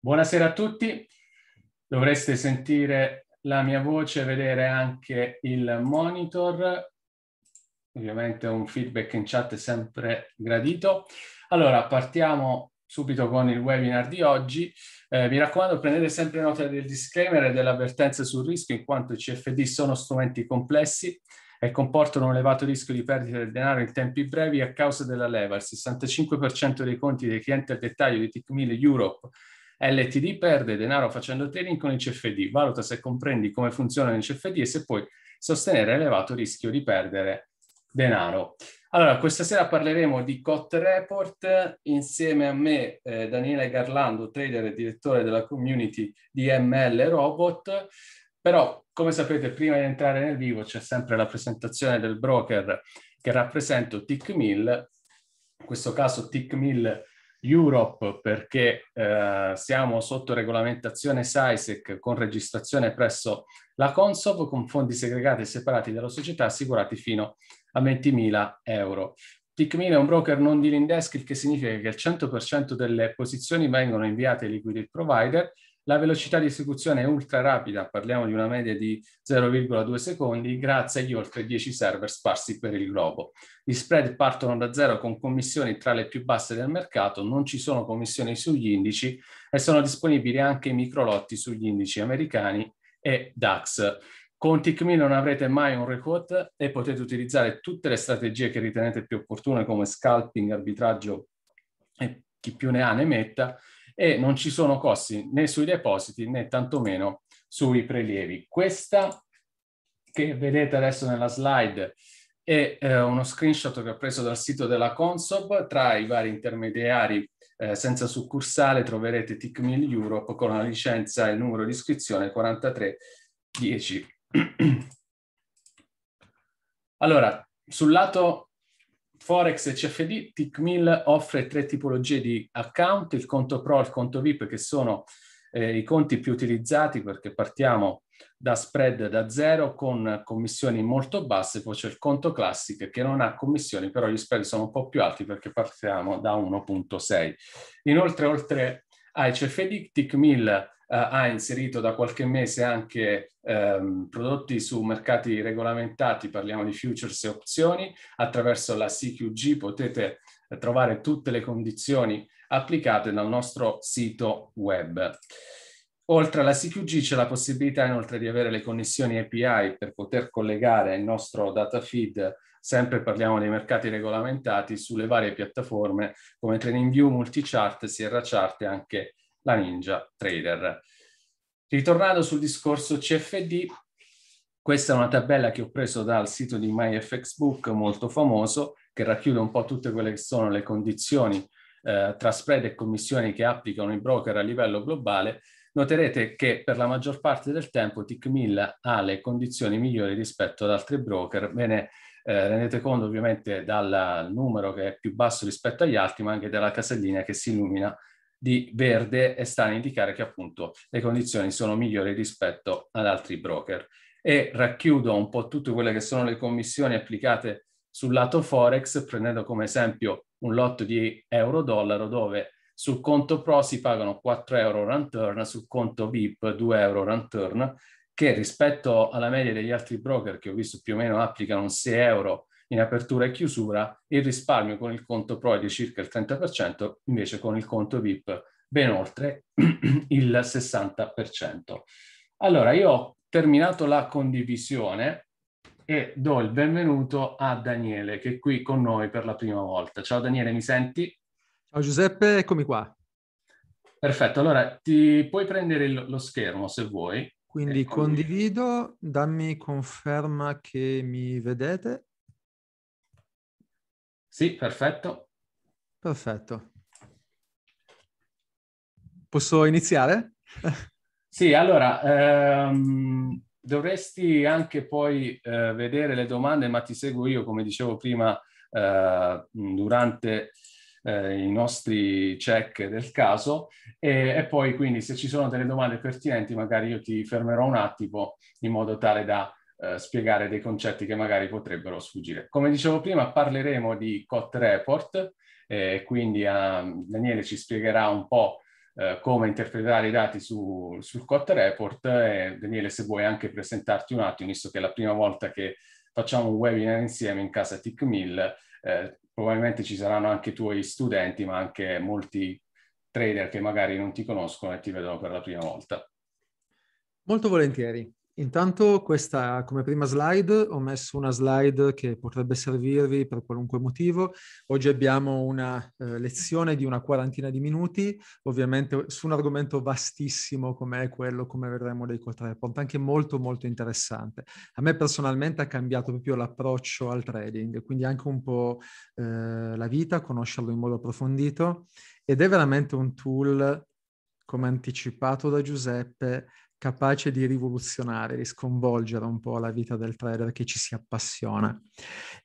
Buonasera a tutti, dovreste sentire la mia voce, vedere anche il monitor, ovviamente un feedback in chat è sempre gradito. Allora, partiamo subito con il webinar di oggi. Eh, mi raccomando, prendete sempre nota del disclaimer e dell'avvertenza sul rischio, in quanto i CFD sono strumenti complessi e comportano un elevato rischio di perdita del denaro in tempi brevi a causa della leva. Il 65% dei conti dei clienti al dettaglio di TIC 1000 Europe LTD perde denaro facendo trading con il CFD, valuta se comprendi come funziona il CFD e se puoi sostenere elevato rischio di perdere denaro. Allora, questa sera parleremo di COT Report insieme a me eh, Daniele Garlando, trader e direttore della community di ML Robot. Però, come sapete, prima di entrare nel vivo c'è sempre la presentazione del broker che rappresento, TickMill. In questo caso TickMill Europe perché eh, siamo sotto regolamentazione SISEC con registrazione presso la Consov con fondi segregati e separati dalla società assicurati fino a 20.000 euro. TICMIL è un broker non dealing desk, il che significa che il 100% delle posizioni vengono inviate ai liquidity provider la velocità di esecuzione è ultra rapida, parliamo di una media di 0,2 secondi, grazie agli oltre 10 server sparsi per il globo. Gli spread partono da zero con commissioni tra le più basse del mercato, non ci sono commissioni sugli indici e sono disponibili anche i microlotti sugli indici americani e DAX. Con TICMI non avrete mai un record e potete utilizzare tutte le strategie che ritenete più opportune come scalping, arbitraggio e chi più ne ha ne metta e non ci sono costi né sui depositi né tantomeno sui prelievi. Questa che vedete adesso nella slide è eh, uno screenshot che ho preso dal sito della Consob. Tra i vari intermediari eh, senza succursale troverete TICMIL Europe con la licenza e il numero di iscrizione 4310. allora, sul lato Forex e CFD, TICMIL offre tre tipologie di account, il conto Pro, il conto VIP che sono eh, i conti più utilizzati perché partiamo da spread da zero con commissioni molto basse, poi c'è il conto classic che non ha commissioni, però gli spread sono un po' più alti perché partiamo da 1.6. Inoltre oltre ai CFD, TICMIL eh, ha inserito da qualche mese anche ehm, prodotti su mercati regolamentati, parliamo di futures e opzioni, attraverso la CQG potete trovare tutte le condizioni applicate dal nostro sito web. Oltre alla CQG c'è la possibilità inoltre di avere le connessioni API per poter collegare il nostro data feed, sempre parliamo dei mercati regolamentati, sulle varie piattaforme come TradingView, Multichart, Sierra Chart e anche la Ninja Trader. Ritornando sul discorso CFD, questa è una tabella che ho preso dal sito di MyFXBook molto famoso, che racchiude un po' tutte quelle che sono le condizioni eh, tra spread e commissioni che applicano i broker a livello globale. Noterete che per la maggior parte del tempo tic ha le condizioni migliori rispetto ad altri broker. Ve ne eh, rendete conto ovviamente dal numero che è più basso rispetto agli altri, ma anche dalla casellina che si illumina di verde e sta a indicare che appunto le condizioni sono migliori rispetto ad altri broker. E racchiudo un po' tutte quelle che sono le commissioni applicate sul lato Forex, prendendo come esempio un lotto di euro-dollaro dove sul conto Pro si pagano 4 euro run turn, sul conto VIP 2 euro run turn, che rispetto alla media degli altri broker che ho visto più o meno applicano 6 euro in apertura e chiusura, il risparmio con il conto Pro è di circa il 30%, invece con il conto VIP ben oltre il 60%. Allora, io ho terminato la condivisione e do il benvenuto a Daniele, che è qui con noi per la prima volta. Ciao Daniele, mi senti? Ciao Giuseppe, eccomi qua. Perfetto, allora ti puoi prendere lo schermo se vuoi. Quindi condivido, dammi conferma che mi vedete. Sì, perfetto. Perfetto. Posso iniziare? sì, allora, ehm, dovresti anche poi eh, vedere le domande, ma ti seguo io, come dicevo prima, eh, durante eh, i nostri check del caso e, e, poi quindi se ci sono delle domande pertinenti magari io ti fermerò un attimo in modo tale da eh, spiegare dei concetti che magari potrebbero sfuggire. Come dicevo prima, parleremo di COT report, eh, quindi eh, Daniele ci spiegherà un po' eh, come interpretare i dati su, sul COT report. Daniele, se vuoi anche presentarti un attimo, visto che è la prima volta che facciamo un webinar insieme in casa TIC Mill, eh, probabilmente ci saranno anche i tuoi studenti, ma anche molti trader che magari non ti conoscono e ti vedono per la prima volta. Molto volentieri. Intanto questa, come prima slide, ho messo una slide che potrebbe servirvi per qualunque motivo. Oggi abbiamo una eh, lezione di una quarantina di minuti, ovviamente su un argomento vastissimo come è quello, come vedremo, dei quattro report, anche molto molto interessante. A me personalmente ha cambiato proprio l'approccio al trading, quindi anche un po' eh, la vita, conoscerlo in modo approfondito ed è veramente un tool, come anticipato da Giuseppe, capace di rivoluzionare, di sconvolgere un po' la vita del trader che ci si appassiona.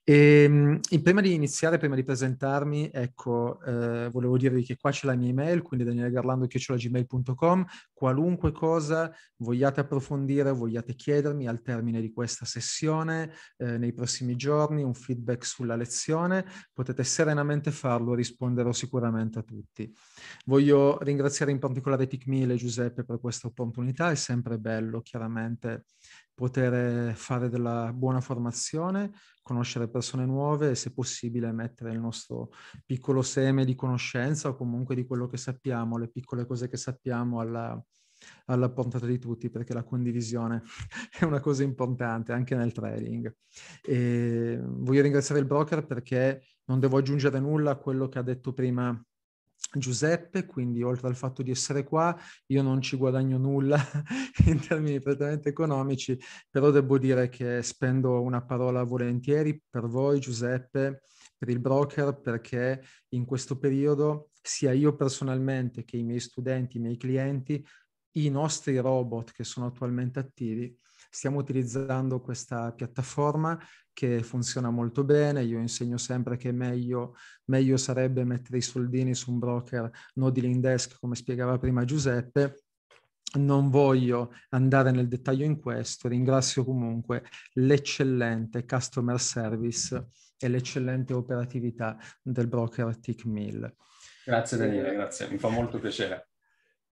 E, ehm, prima di iniziare, prima di presentarmi, ecco, eh, volevo dirvi che qua c'è la mia email, quindi danielegarlando.gmail.com, qualunque cosa vogliate approfondire, vogliate chiedermi al termine di questa sessione, eh, nei prossimi giorni, un feedback sulla lezione, potete serenamente farlo, risponderò sicuramente a tutti. Voglio ringraziare in particolare Ticmile e Giuseppe per questa opportunità, è sempre bello chiaramente poter eh, fare della buona formazione, conoscere persone nuove e se possibile mettere il nostro piccolo seme di conoscenza o comunque di quello che sappiamo, le piccole cose che sappiamo alla, alla portata di tutti perché la condivisione è una cosa importante anche nel trading. E voglio ringraziare il broker perché non devo aggiungere nulla a quello che ha detto prima Giuseppe, quindi oltre al fatto di essere qua, io non ci guadagno nulla in termini prettamente economici, però devo dire che spendo una parola volentieri per voi, Giuseppe, per il broker, perché in questo periodo sia io personalmente che i miei studenti, i miei clienti, i nostri robot che sono attualmente attivi Stiamo utilizzando questa piattaforma che funziona molto bene, io insegno sempre che meglio, meglio sarebbe mettere i soldini su un broker no desk, come spiegava prima Giuseppe, non voglio andare nel dettaglio in questo, ringrazio comunque l'eccellente customer service e l'eccellente operatività del broker TickMill. Grazie Daniele, eh, grazie, mi fa molto piacere.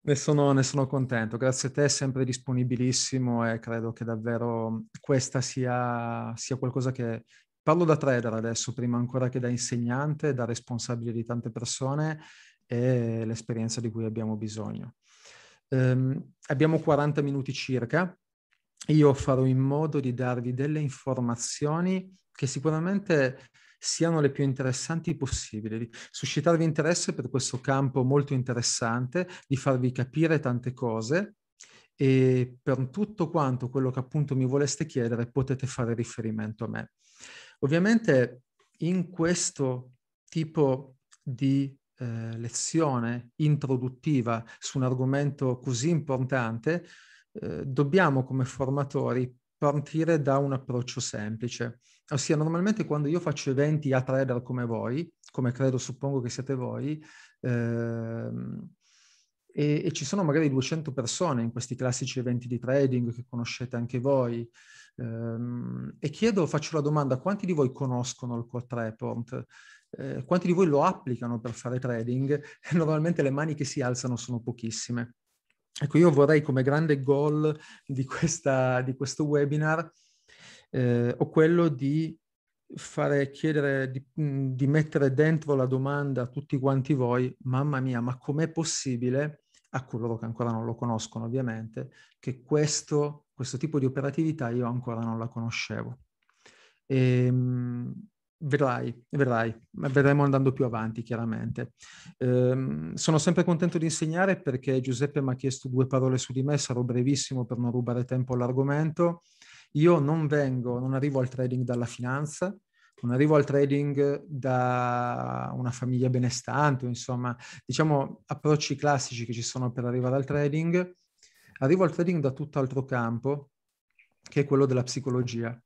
Ne sono, ne sono, contento, grazie a te, sempre disponibilissimo e credo che davvero questa sia, sia qualcosa che... Parlo da trader adesso, prima ancora che da insegnante, da responsabile di tante persone e l'esperienza di cui abbiamo bisogno. Um, abbiamo 40 minuti circa, io farò in modo di darvi delle informazioni che sicuramente siano le più interessanti possibili, di suscitarvi interesse per questo campo molto interessante, di farvi capire tante cose e per tutto quanto quello che appunto mi voleste chiedere potete fare riferimento a me. Ovviamente in questo tipo di eh, lezione introduttiva su un argomento così importante, eh, dobbiamo come formatori partire da un approccio semplice. Ossia, normalmente quando io faccio eventi a trader come voi, come credo, suppongo che siete voi, ehm, e, e, ci sono magari 200 persone in questi classici eventi di trading che conoscete anche voi, ehm, e chiedo, faccio la domanda, quanti di voi conoscono il quote report? Eh, quanti di voi lo applicano per fare trading? Normalmente le mani che si alzano sono pochissime. Ecco, io vorrei come grande goal di, questa, di questo webinar eh, o quello di fare chiedere di, mm, di, mettere dentro la domanda a tutti quanti voi, mamma mia, ma com'è possibile, a coloro che ancora non lo conoscono ovviamente, che questo, questo tipo di operatività io ancora non la conoscevo. E, ehm, vedrai, vedrai, vedremo andando più avanti chiaramente. Ehm, sono sempre contento di insegnare perché Giuseppe mi ha chiesto due parole su di me, sarò brevissimo per non rubare tempo all'argomento. Io non vengo, non arrivo al trading dalla finanza, non arrivo al trading da una famiglia benestante, insomma, diciamo approcci classici che ci sono per arrivare al trading. Arrivo al trading da tutt'altro campo, che è quello della psicologia.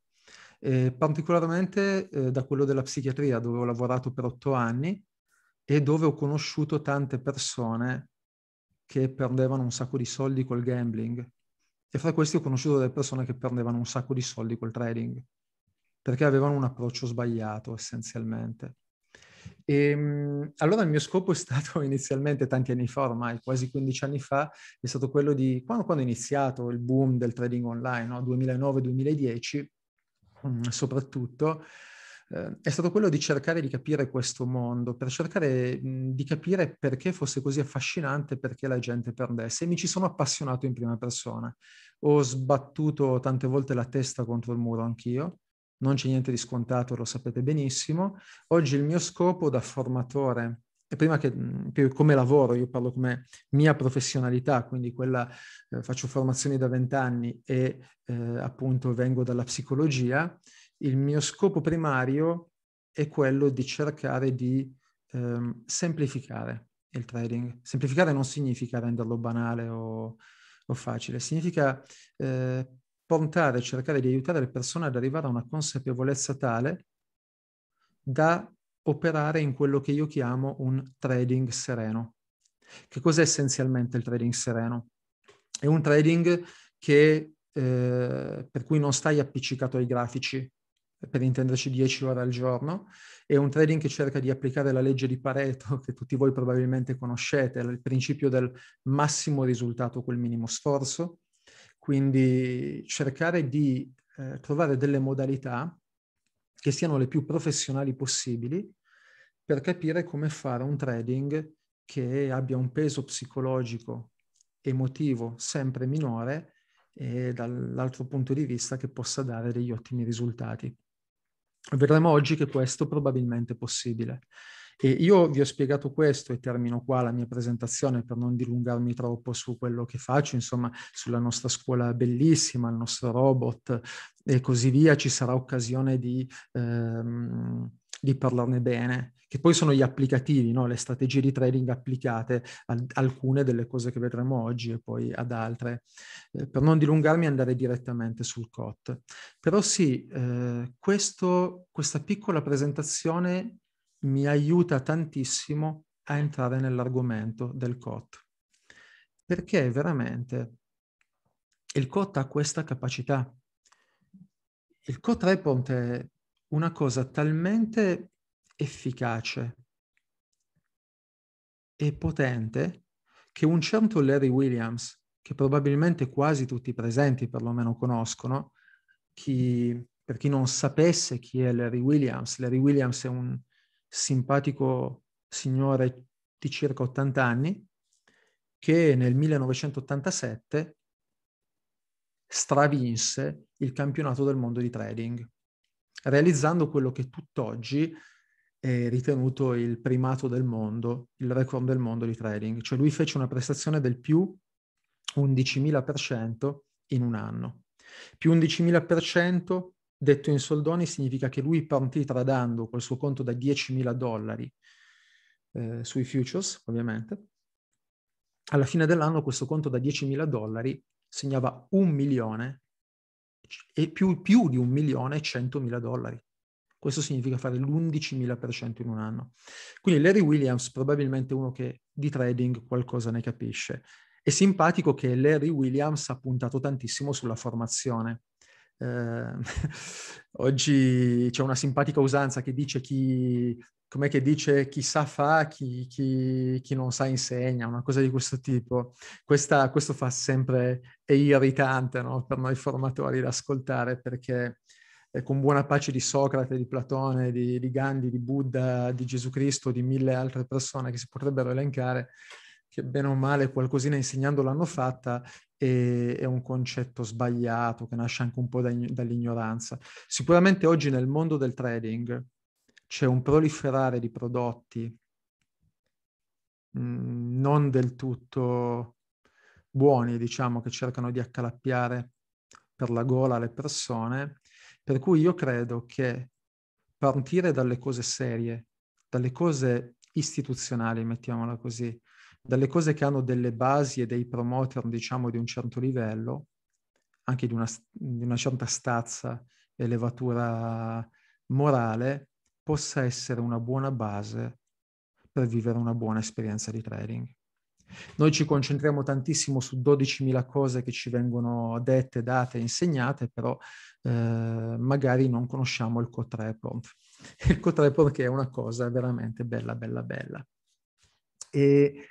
Eh, particolarmente eh, da quello della psichiatria, dove ho lavorato per otto anni e dove ho conosciuto tante persone che perdevano un sacco di soldi col gambling e fra questi ho conosciuto delle persone che perdevano un sacco di soldi col trading, perché avevano un approccio sbagliato essenzialmente. E, ehm, allora il mio scopo è stato inizialmente, tanti anni fa ormai, quasi 15 anni fa, è stato quello di, quando, quando è iniziato il boom del trading online, no? 2009-2010 mm, soprattutto, eh, è stato quello di cercare di capire questo mondo, per cercare mh, mhmm, di capire perché fosse così affascinante, perché la gente perdesse. E mi ci sono appassionato in prima persona. Ho sbattuto tante volte la testa contro il muro anch'io, non c'è niente di scontato, lo sapete benissimo. Oggi il mio scopo da formatore, e prima che, mhmm, che come lavoro, io parlo come mia professionalità, quindi quella eh, faccio formazioni da vent'anni e eh, appunto vengo dalla psicologia, il mio scopo primario è quello di cercare di ehm, semplificare il trading. Semplificare non significa renderlo banale o, o facile, significa eh, portare, cercare di aiutare le persone ad arrivare a una consapevolezza tale da operare in quello che io chiamo un trading sereno. Che cos'è essenzialmente il trading sereno? È un trading che, eh, per cui non stai appiccicato ai grafici, per intenderci 10 ore al giorno, è un trading che cerca di applicare la legge di Pareto, che tutti voi probabilmente conoscete, il principio del massimo risultato col minimo sforzo, quindi cercare di eh, trovare delle modalità che siano le più professionali possibili per capire come fare un trading che abbia un peso psicologico, emotivo sempre minore e dall'altro punto di vista che possa dare degli ottimi risultati vedremo oggi che questo probabilmente è possibile. E io vi ho spiegato questo e termino qua la mia presentazione per non dilungarmi troppo su quello che faccio, insomma, sulla nostra scuola bellissima, il nostro robot e così via. Ci sarà occasione di... Ehm, di parlarne bene, che poi sono gli applicativi, no? le strategie di trading applicate a alcune delle cose che vedremo oggi e poi ad altre. Eh, per non dilungarmi andare direttamente sul COT. Però sì, eh, questo, questa piccola presentazione mi aiuta tantissimo a entrare nell'argomento del COT, perché veramente il COT ha questa capacità. Il COT Report è una cosa talmente efficace e potente che un certo Larry Williams, che probabilmente quasi tutti i presenti perlomeno conoscono, chi, per chi non sapesse chi è Larry Williams, Larry Williams è un simpatico signore di circa 80 anni che nel 1987 stravinse il campionato del mondo di trading realizzando quello che tutt'oggi è ritenuto il primato del mondo, il record del mondo di trading. Cioè lui fece una prestazione del più 11.000% in un anno. Più 11.000% detto in soldoni significa che lui partì tradando col suo conto da 10.000 dollari eh, sui futures, ovviamente. Alla fine dell'anno questo conto da 10.000 dollari segnava un milione e più, più di 1 milione e 100 mila dollari. Questo significa fare l'11.000% in un anno. Quindi Larry Williams probabilmente uno che di trading qualcosa ne capisce. È simpatico che Larry Williams ha puntato tantissimo sulla formazione. Eh, oggi c'è una simpatica usanza che dice chi, com'è che dice chi sa fa, chi, chi, chi non sa insegna, una cosa di questo tipo. Questa, questo fa sempre, è irritante no? per noi formatori da ascoltare perché con buona pace di Socrate, di Platone, di, di Gandhi, di Buddha, di Gesù Cristo, di mille altre persone che si potrebbero elencare, che bene o male qualcosina insegnando l'hanno fatta, e, è un concetto sbagliato che nasce anche un po' da, dall'ignoranza. Sicuramente oggi nel mondo del trading c'è un proliferare di prodotti mh, mm, non del tutto buoni, diciamo, che cercano di accalappiare per la gola le persone, per cui io credo che partire dalle cose serie, dalle cose istituzionali, mettiamola così, dalle cose che hanno delle basi e dei promoter, diciamo, di un certo livello, anche di una, di una certa stazza e levatura morale, possa essere una buona base per vivere una buona esperienza di trading. Noi ci concentriamo tantissimo su 12.000 cose che ci vengono dette, date, insegnate, però eh, magari non conosciamo il code report. Il code report che è una cosa veramente bella, bella, bella. E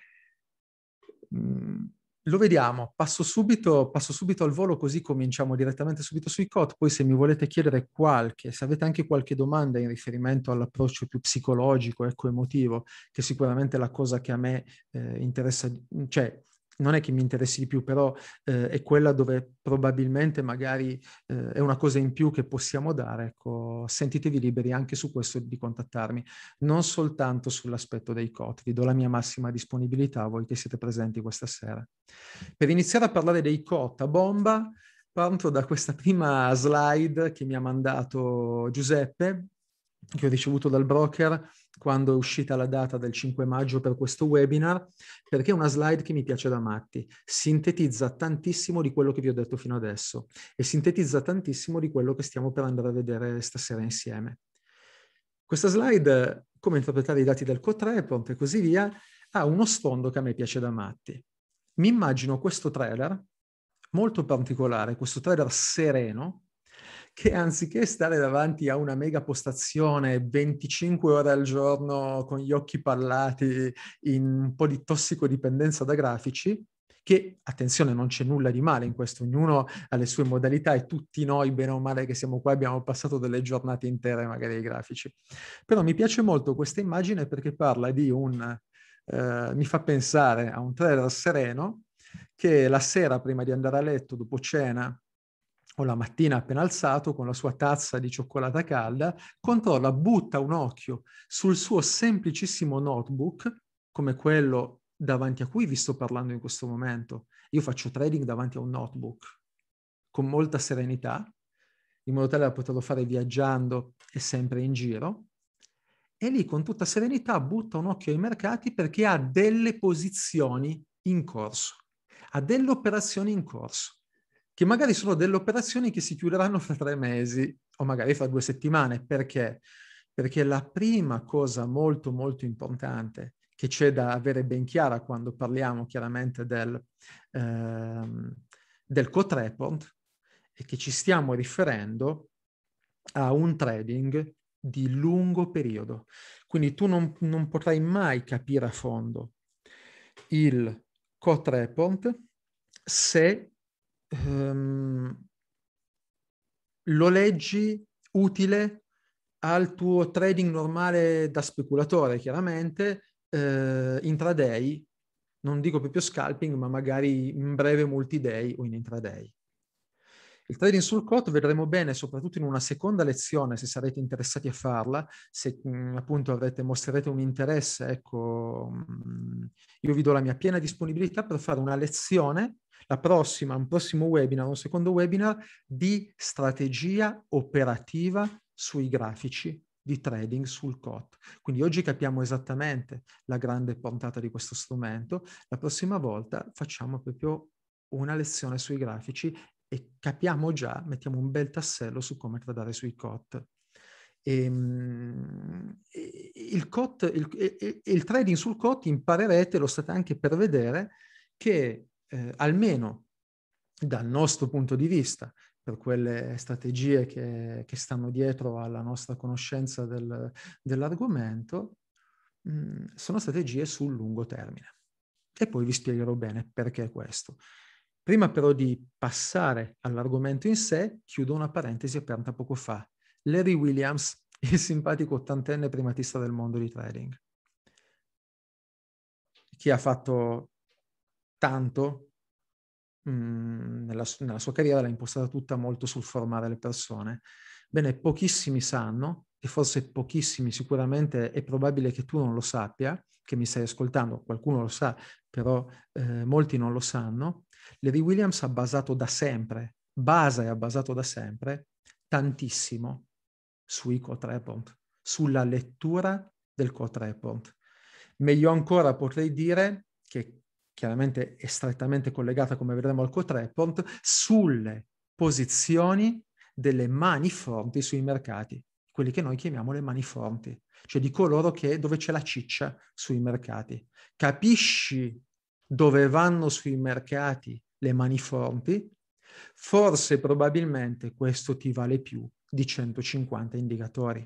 Mm, lo vediamo, passo subito, passo subito, al volo così cominciamo direttamente subito sui COT, poi se mi volete chiedere qualche, se avete anche qualche domanda in riferimento all'approccio più psicologico, ecco emotivo, che sicuramente è la cosa che a me eh, interessa, cioè non è che mi interessi di più, però eh, è quella dove probabilmente magari eh, è una cosa in più che possiamo dare, ecco, sentitevi liberi anche su questo di contattarmi, non soltanto sull'aspetto dei COT, vi do la mia massima disponibilità a voi che siete presenti questa sera. Per iniziare a parlare dei COT a bomba, parto da questa prima slide che mi ha mandato Giuseppe, che ho ricevuto dal broker quando è uscita la data del 5 maggio per questo webinar, perché è una slide che mi piace da matti, sintetizza tantissimo di quello che vi ho detto fino adesso e sintetizza tantissimo di quello che stiamo per andare a vedere stasera insieme. Questa slide, come interpretare i dati del CO3, COTREPONT e così via, ha uno sfondo che a me piace da matti. Mi immagino questo trailer molto particolare, questo trailer sereno, che anziché stare davanti a una mega postazione 25 ore al giorno con gli occhi pallati in un po' di tossicodipendenza da grafici, che attenzione non c'è nulla di male in questo, ognuno ha le sue modalità e tutti noi bene o male che siamo qua abbiamo passato delle giornate intere magari ai grafici. Però mi piace molto questa immagine perché parla di un, eh, mi fa pensare a un trailer sereno che la sera prima di andare a letto, dopo cena, o la mattina appena alzato con la sua tazza di cioccolata calda, controlla, butta un occhio sul suo semplicissimo notebook, come quello davanti a cui vi sto parlando in questo momento. Io faccio trading davanti a un notebook con molta serenità, in modo tale da poterlo fare viaggiando e sempre in giro. E lì con tutta serenità butta un occhio ai mercati perché ha delle posizioni in corso, ha delle operazioni in corso che magari sono delle operazioni che si chiuderanno fra tre mesi o magari fra due settimane. Perché? Perché la prima cosa molto molto importante che c'è da avere ben chiara quando parliamo chiaramente del, ehm, del code report è che ci stiamo riferendo a un trading di lungo periodo. Quindi tu non, non potrai mai capire a fondo il code report se ehm, lo leggi utile al tuo trading normale da speculatore, chiaramente, eh, intraday, non dico proprio scalping, ma magari in breve multi-day o in intraday. Il trading sul cot vedremo bene, soprattutto in una seconda lezione, se sarete interessati a farla, se mm, appunto avrete, mostrerete un interesse, ecco, mm, io vi do la mia piena disponibilità per fare una lezione la prossima, un prossimo webinar, un secondo webinar di strategia operativa sui grafici di trading sul COT. Quindi oggi capiamo esattamente la grande portata di questo strumento, la prossima volta facciamo proprio una lezione sui grafici e capiamo già, mettiamo un bel tassello su come tradare sui COT. Ehm, e, il, COT, il, il, il trading sul COT imparerete, lo state anche per vedere, che eh, almeno dal nostro punto di vista, per quelle strategie che, che stanno dietro alla nostra conoscenza del, dell'argomento, mh, mm, sono strategie sul lungo termine. E poi vi spiegherò bene perché questo. Prima però di passare all'argomento in sé, chiudo una parentesi aperta poco fa. Larry Williams, il simpatico ottantenne primatista del mondo di trading, che ha fatto tanto mh, mm, nella, nella sua carriera l'ha impostata tutta molto sul formare le persone. Bene, pochissimi sanno, e forse pochissimi, sicuramente è probabile che tu non lo sappia, che mi stai ascoltando, qualcuno lo sa, però eh, molti non lo sanno. Larry Williams ha basato da sempre, basa e ha basato da sempre tantissimo sui quote report, sulla lettura del quote report. Meglio ancora potrei dire che chiaramente è strettamente collegata, come vedremo, al quotreport, sulle posizioni delle mani forti sui mercati, quelli che noi chiamiamo le mani forti, cioè di coloro che, dove c'è la ciccia sui mercati. Capisci dove vanno sui mercati le mani forti? Forse probabilmente questo ti vale più di 150 indicatori,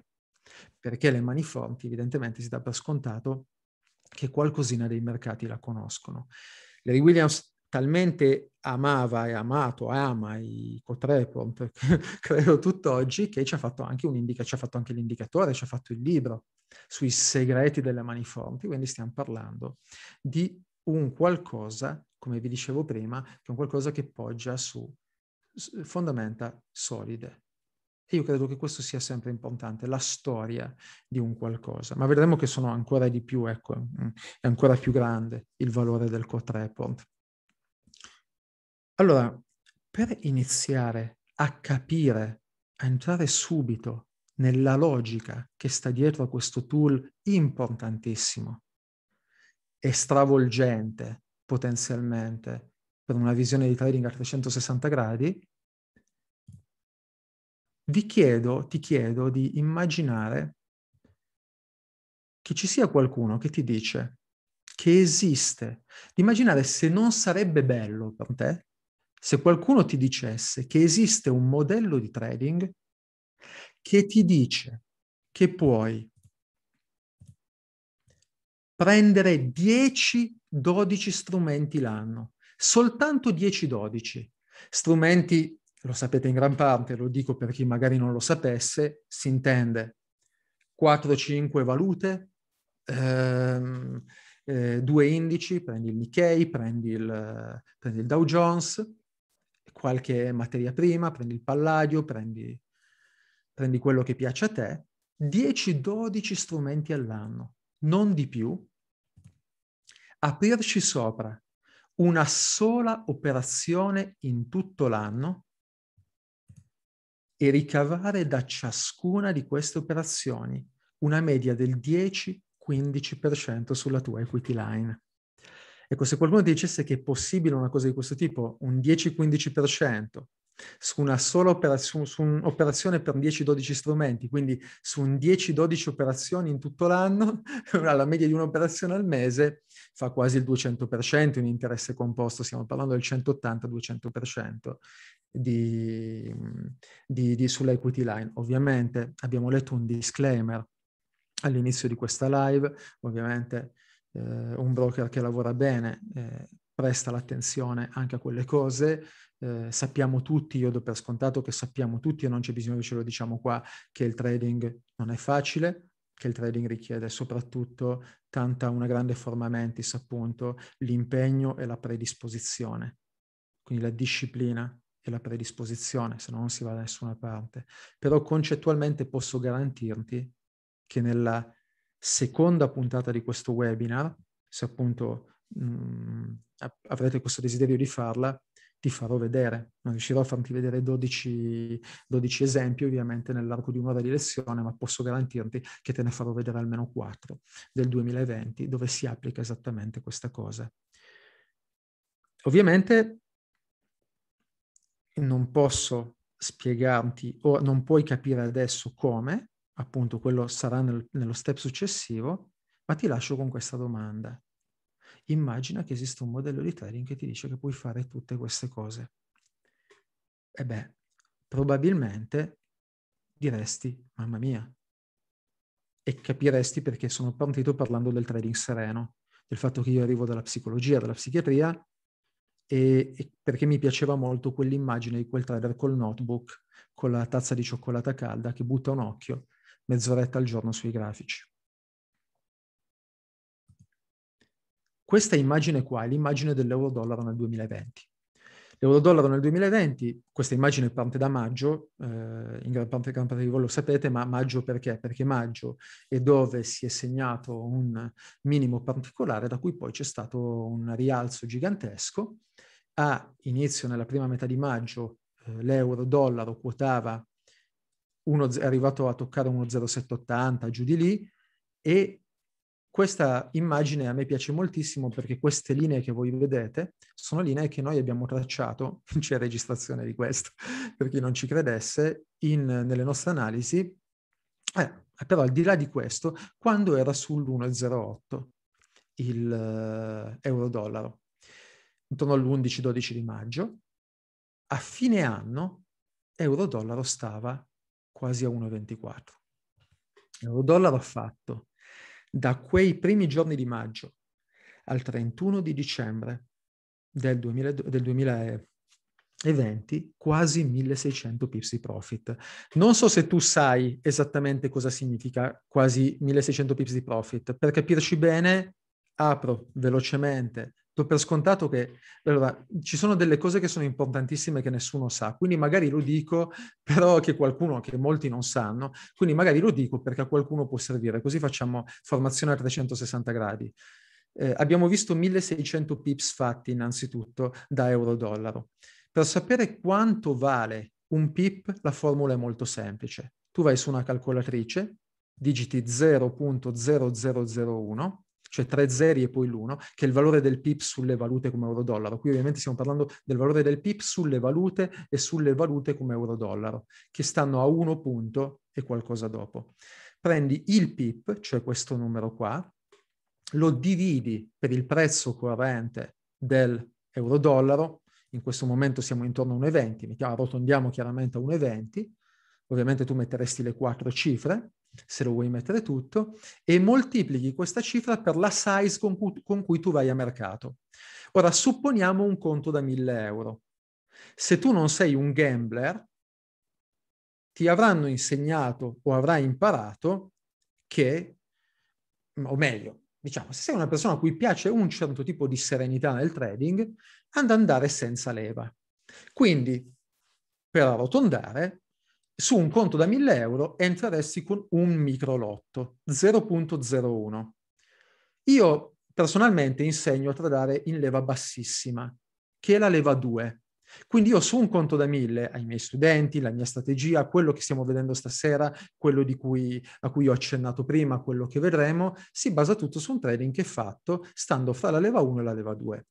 perché le mani forti evidentemente si dà per scontato che qualcosina dei mercati la conoscono. Larry Williams talmente amava e amato, ama i Cotrepont, credo tutt'oggi, che ci ha fatto anche un indica, ci ha fatto anche l'indicatore, ci ha fatto il libro sui segreti delle mani forti, quindi stiamo parlando di un qualcosa, come vi dicevo prima, che è un qualcosa che poggia su fondamenta solide. E io credo che questo sia sempre importante, la storia di un qualcosa. Ma vedremo che sono ancora di più, ecco, mm, è ancora più grande il valore del court report. Allora, per iniziare a capire, a entrare subito nella logica che sta dietro a questo tool importantissimo e stravolgente potenzialmente per una visione di trading a 360 gradi, vi chiedo, ti chiedo di immaginare che ci sia qualcuno che ti dice che esiste, di immaginare se non sarebbe bello per te se qualcuno ti dicesse che esiste un modello di trading che ti dice che puoi prendere 10-12 strumenti l'anno, soltanto 10-12 strumenti lo sapete in gran parte, lo dico per chi magari non lo sapesse, si intende 4-5 valute, ehm, eh, due indici, prendi il Nikkei, prendi il, prendi il, Dow Jones, qualche materia prima, prendi il Palladio, prendi, prendi quello che piace a te, 10-12 strumenti all'anno, non di più. Aprirci sopra una sola operazione in tutto l'anno e ricavare da ciascuna di queste operazioni una media del 10-15% sulla tua equity line. Ecco, se qualcuno ti dicesse che è possibile una cosa di questo tipo, un 10-15% su una sola operazione, su un'operazione per 10-12 strumenti, quindi su un 10-12 operazioni in tutto l'anno, alla media di un'operazione al mese, fa quasi il 200% in interesse composto, stiamo parlando del 180-200% di, mm, di, di sull'equity line. Ovviamente abbiamo letto un disclaimer all'inizio di questa live, ovviamente eh, un broker che lavora bene eh, presta l'attenzione anche a quelle cose, eh, sappiamo tutti, io do per scontato che sappiamo tutti e non c'è bisogno che ce lo diciamo qua, che il trading non è facile, che il trading richiede soprattutto tanta una grande forma mentis appunto, l'impegno e la predisposizione, quindi la disciplina e la predisposizione, se no non si va da nessuna parte. Però concettualmente posso garantirti che nella seconda puntata di questo webinar, se appunto mh, mm, avrete questo desiderio di farla, ti farò vedere. Non riuscirò a farti vedere 12, 12 esempi ovviamente nell'arco di un'ora di lezione, ma posso garantirti che te ne farò vedere almeno 4 del 2020, dove si applica esattamente questa cosa. Ovviamente non posso spiegarti o non puoi capire adesso come, appunto quello sarà nel, nello step successivo, ma ti lascio con questa domanda. Immagina che esista un modello di trading che ti dice che puoi fare tutte queste cose. E beh, probabilmente diresti, mamma mia, e capiresti perché sono partito parlando del trading sereno, del fatto che io arrivo dalla psicologia, dalla psichiatria e, e perché mi piaceva molto quell'immagine di quel trader col notebook, con la tazza di cioccolata calda che butta un occhio mezz'oretta al giorno sui grafici. Questa immagine qua è l'immagine dell'euro dollaro nel 2020 euro nel 2020, questa immagine parte da maggio, eh, in gran parte, gran parte, di voi lo sapete, ma maggio perché? Perché maggio è dove si è segnato un minimo particolare da cui poi c'è stato un rialzo gigantesco. A inizio, nella prima metà di maggio, eh, l'euro-dollaro quotava uno, è arrivato a toccare 1,0780, giù di lì, e questa immagine a me piace moltissimo perché queste linee che voi vedete sono linee che noi abbiamo tracciato, c'è registrazione di questo, per chi non ci credesse, in, nelle nostre analisi, eh, però al di là di questo, quando era sull'1,08 il eh, euro-dollaro, intorno all'11-12 di maggio, a fine anno euro-dollaro stava quasi a 1,24. Euro-dollaro ha fatto da quei primi giorni di maggio al 31 di dicembre del, 2000, del 2020 quasi 1600 pips di profit. Non so se tu sai esattamente cosa significa quasi 1600 pips di profit. Per capirci bene, apro velocemente do per scontato che allora, ci sono delle cose che sono importantissime che nessuno sa, quindi magari lo dico, però che qualcuno, che molti non sanno, quindi magari lo dico perché a qualcuno può servire, così facciamo formazione a 360 gradi. Eh, abbiamo visto 1600 pips fatti innanzitutto da euro-dollaro. Per sapere quanto vale un pip la formula è molto semplice. Tu vai su una calcolatrice, digiti 0.0001, cioè tre zeri e poi l'1, che è il valore del PIP sulle valute come euro-dollaro. Qui ovviamente stiamo parlando del valore del PIP sulle valute e sulle valute come euro-dollaro, che stanno a 1 punto e qualcosa dopo. Prendi il PIP, cioè questo numero qua, lo dividi per il prezzo corrente dell'euro-dollaro, in questo momento siamo intorno a 1,20, arrotondiamo chiaramente a 1,20, ovviamente tu metteresti le quattro cifre, se lo vuoi mettere tutto, e moltiplichi questa cifra per la size con cui, con cui tu vai a mercato. Ora, supponiamo un conto da 1000 euro. Se tu non sei un gambler, ti avranno insegnato o avrai imparato che, mm, o meglio, diciamo, se sei una persona a cui piace un certo tipo di serenità nel trading, ad andare senza leva. Quindi, per arrotondare, su un conto da 1000 euro entreresti con un micro lotto 0.01. Io personalmente insegno a tradare in leva bassissima, che è la leva 2. Quindi io su un conto da 1000 ai miei studenti, la mia strategia, quello che stiamo vedendo stasera, quello cui, a cui ho accennato prima, quello che vedremo, si basa tutto su un trading che è fatto stando fra la leva 1 e la leva 2.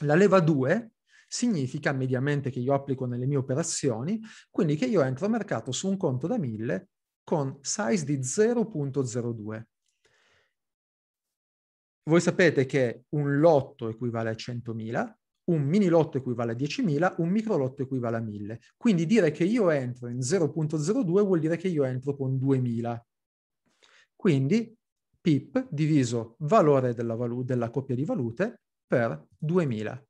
La leva 2 significa mediamente che io applico nelle mie operazioni, quindi che io entro a mercato su un conto da 1000 con size di 0.02. Voi sapete che un lotto equivale a 100.000, un mini lotto equivale a 10.000, un micro lotto equivale a 1.000. Quindi dire che io entro in 0.02 vuol dire che io entro con 2.000. Quindi PIP diviso valore della, valu- della coppia di valute per 2.000.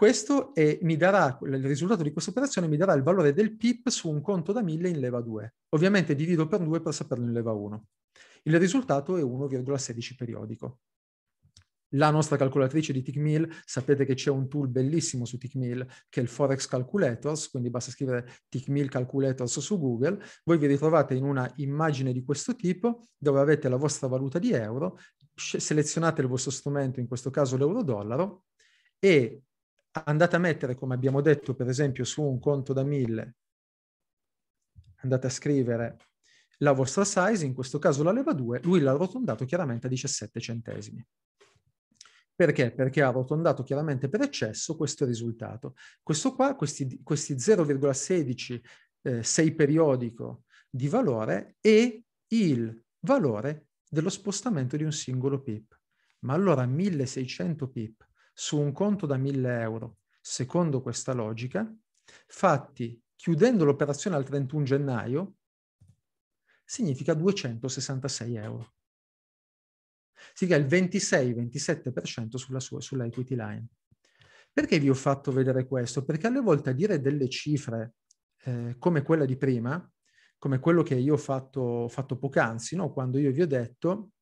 Questo è, mi darà, il risultato di questa operazione mi darà il valore del PIP su un conto da 1000 in leva 2. Ovviamente divido per 2 per saperlo in leva 1. Il risultato è 1,16 periodico. La nostra calcolatrice di TICMIL, sapete che c'è un tool bellissimo su TICMIL che è il Forex Calculators, quindi basta scrivere TICMIL Calculators su Google, voi vi ritrovate in una immagine di questo tipo dove avete la vostra valuta di euro, selezionate il vostro strumento, in questo caso l'euro dollaro, e andate a mettere, come abbiamo detto, per esempio, su un conto da 1000, andate a scrivere la vostra size, in questo caso la leva 2, lui l'ha arrotondato chiaramente a 17 centesimi. Perché? Perché ha arrotondato chiaramente per eccesso questo risultato. Questo qua, questi, questi 0,16, eh, 6 periodico di valore e il valore dello spostamento di un singolo pip. Ma allora 1600 pip su un conto da 1000 euro, secondo questa logica, fatti chiudendo l'operazione al 31 gennaio, significa 266 euro. Significa il 26-27% sulla, sulla equity line. Perché vi ho fatto vedere questo? Perché alle volte a dire delle cifre eh, come quella di prima, come quello che io ho fatto, fatto poc'anzi, no? quando io vi ho detto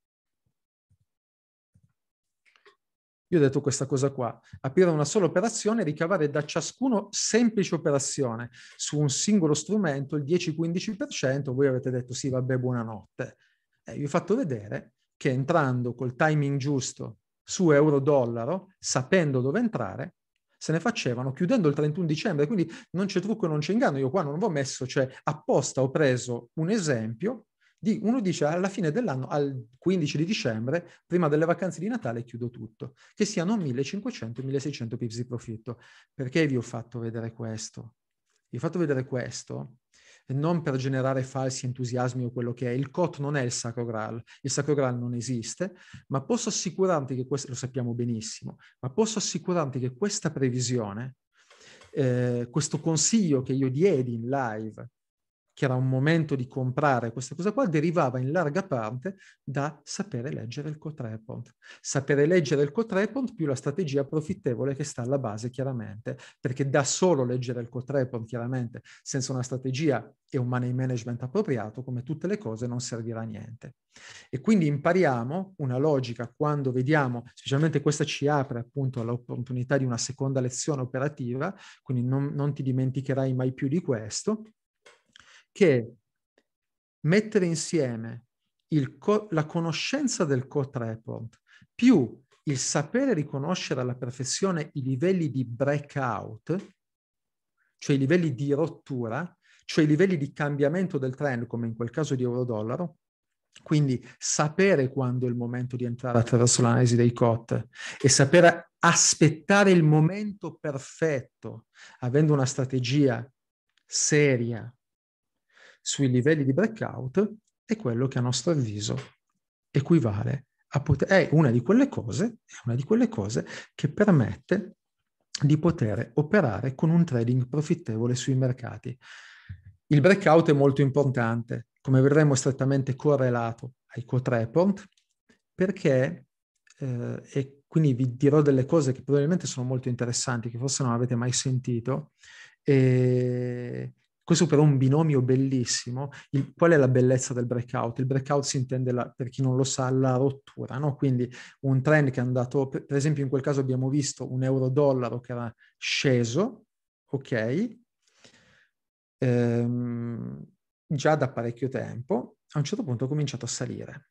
Io ho detto questa cosa qua, aprire una sola operazione e ricavare da ciascuno semplice operazione su un singolo strumento il 10-15%, voi avete detto sì, vabbè, buonanotte. E eh, vi ho fatto vedere che entrando col timing giusto su euro-dollaro, sapendo dove entrare, se ne facevano chiudendo il 31 dicembre, quindi non c'è trucco, non c'è inganno, io qua non l'ho messo, cioè apposta ho preso un esempio di, uno dice alla fine dell'anno, al 15 di dicembre, prima delle vacanze di Natale, chiudo tutto, che siano 1500-1600 pips di profitto. Perché vi ho fatto vedere questo? Vi ho fatto vedere questo non per generare falsi entusiasmi o quello che è. Il COT non è il sacro graal, il sacro graal non esiste, ma posso assicurarti che questo, lo sappiamo benissimo, ma posso assicurarti che questa previsione, eh, questo consiglio che io diedi in live che era un momento di comprare questa cosa qua, derivava in larga parte da sapere leggere il co-trepont. Sapere leggere il co-trepont più la strategia profittevole che sta alla base, chiaramente, perché da solo leggere il co-trepont, chiaramente, senza una strategia e un money management appropriato, come tutte le cose, non servirà a niente. E quindi impariamo una logica quando vediamo, specialmente questa ci apre appunto all'opportunità di una seconda lezione operativa, quindi non, non ti dimenticherai mai più di questo, che mettere insieme co- la conoscenza del core report più il sapere riconoscere alla perfezione i livelli di breakout, cioè i livelli di rottura, cioè i livelli di cambiamento del trend, come in quel caso di euro-dollaro, quindi sapere quando è il momento di entrare attraverso l'analisi dei COT e sapere aspettare il momento perfetto, avendo una strategia seria, sui livelli di blackout è quello che a nostro avviso equivale a poter, è una di quelle cose, è una di quelle cose che permette di poter operare con un trading profittevole sui mercati. Il breakout è molto importante, come vedremo è strettamente correlato ai quote report, perché, eh, e quindi vi dirò delle cose che probabilmente sono molto interessanti, che forse non avete mai sentito, e questo però è un binomio bellissimo. Il, qual è la bellezza del breakout? Il breakout si intende, la, per chi non lo sa, la rottura, no? quindi un trend che è andato, per esempio in quel caso abbiamo visto un euro-dollaro che era sceso, ok, ehm, già da parecchio tempo, a un certo punto ha cominciato a salire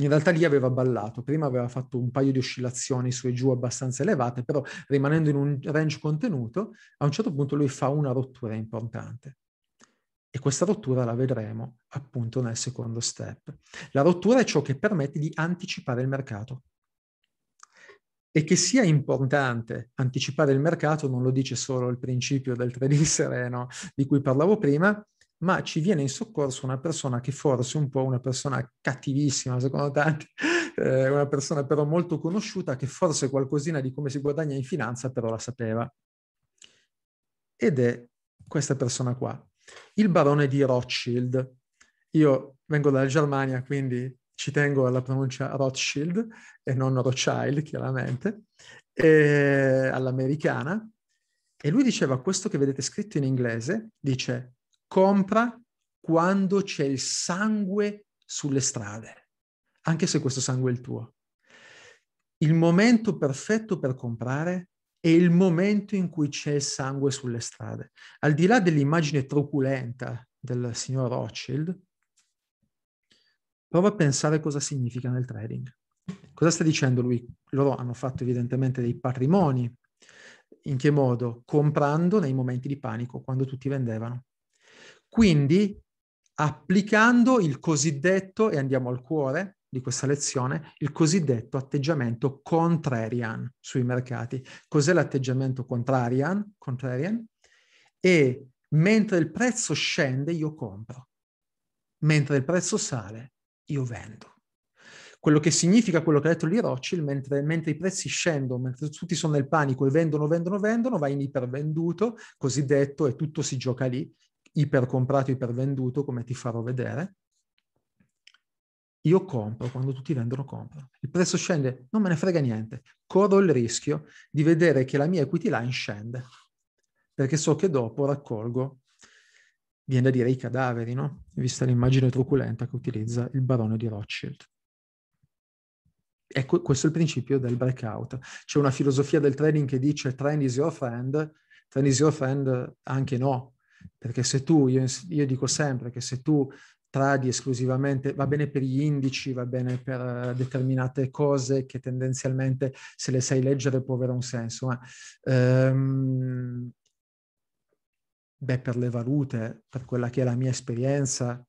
in realtà lì aveva ballato, prima aveva fatto un paio di oscillazioni su e giù abbastanza elevate, però rimanendo in un range contenuto, a un certo punto lui fa una rottura importante. E questa rottura la vedremo appunto nel secondo step. La rottura è ciò che permette di anticipare il mercato. E che sia importante anticipare il mercato non lo dice solo il principio del trading sereno di cui parlavo prima, ma ci viene in soccorso una persona che forse è un po' una persona cattivissima, secondo tanti, eh, una persona però molto conosciuta che forse qualcosina di come si guadagna in finanza però la sapeva. Ed è questa persona qua, il barone di Rothschild. Io vengo dalla Germania, quindi ci tengo alla pronuncia Rothschild e non Rothschild, chiaramente, all'americana. E lui diceva questo che vedete scritto in inglese, dice compra quando c'è il sangue sulle strade, anche se questo sangue è il tuo. Il momento perfetto per comprare è il momento in cui c'è il sangue sulle strade. Al di là dell'immagine truculenta del signor Rothschild, prova a pensare cosa significa nel trading. Cosa sta dicendo lui? Loro hanno fatto evidentemente dei patrimoni. In che modo? Comprando nei momenti di panico, quando tutti vendevano. Quindi, applicando il cosiddetto, e andiamo al cuore di questa lezione, il cosiddetto atteggiamento contrarian sui mercati. Cos'è l'atteggiamento contrarian? contrarian? E mentre il prezzo scende, io compro. Mentre il prezzo sale, io vendo quello che significa quello che ha detto lì Rothschild, mentre, mentre, i prezzi scendono, mentre tutti sono nel panico e vendono, vendono, vendono, va in ipervenduto, cosiddetto, e tutto si gioca lì, ipercomprato, ipervenduto, come ti farò vedere, io compro quando tutti vendono compro. Il prezzo scende, non me ne frega niente. Corro il rischio di vedere che la mia equity line scende, perché so che dopo raccolgo, viene da dire, i cadaveri, no? Vista l'immagine truculenta che utilizza il barone di Rothschild. Ecco, questo è il principio del breakout. C'è una filosofia del trading che dice trend is your friend, trend is your friend anche no, perché se tu, io, io dico sempre che se tu tradi esclusivamente, va bene per gli indici, va bene per eh, determinate cose che tendenzialmente se le sai leggere può avere un senso, ma ehm, beh, per le valute, per quella che è la mia esperienza,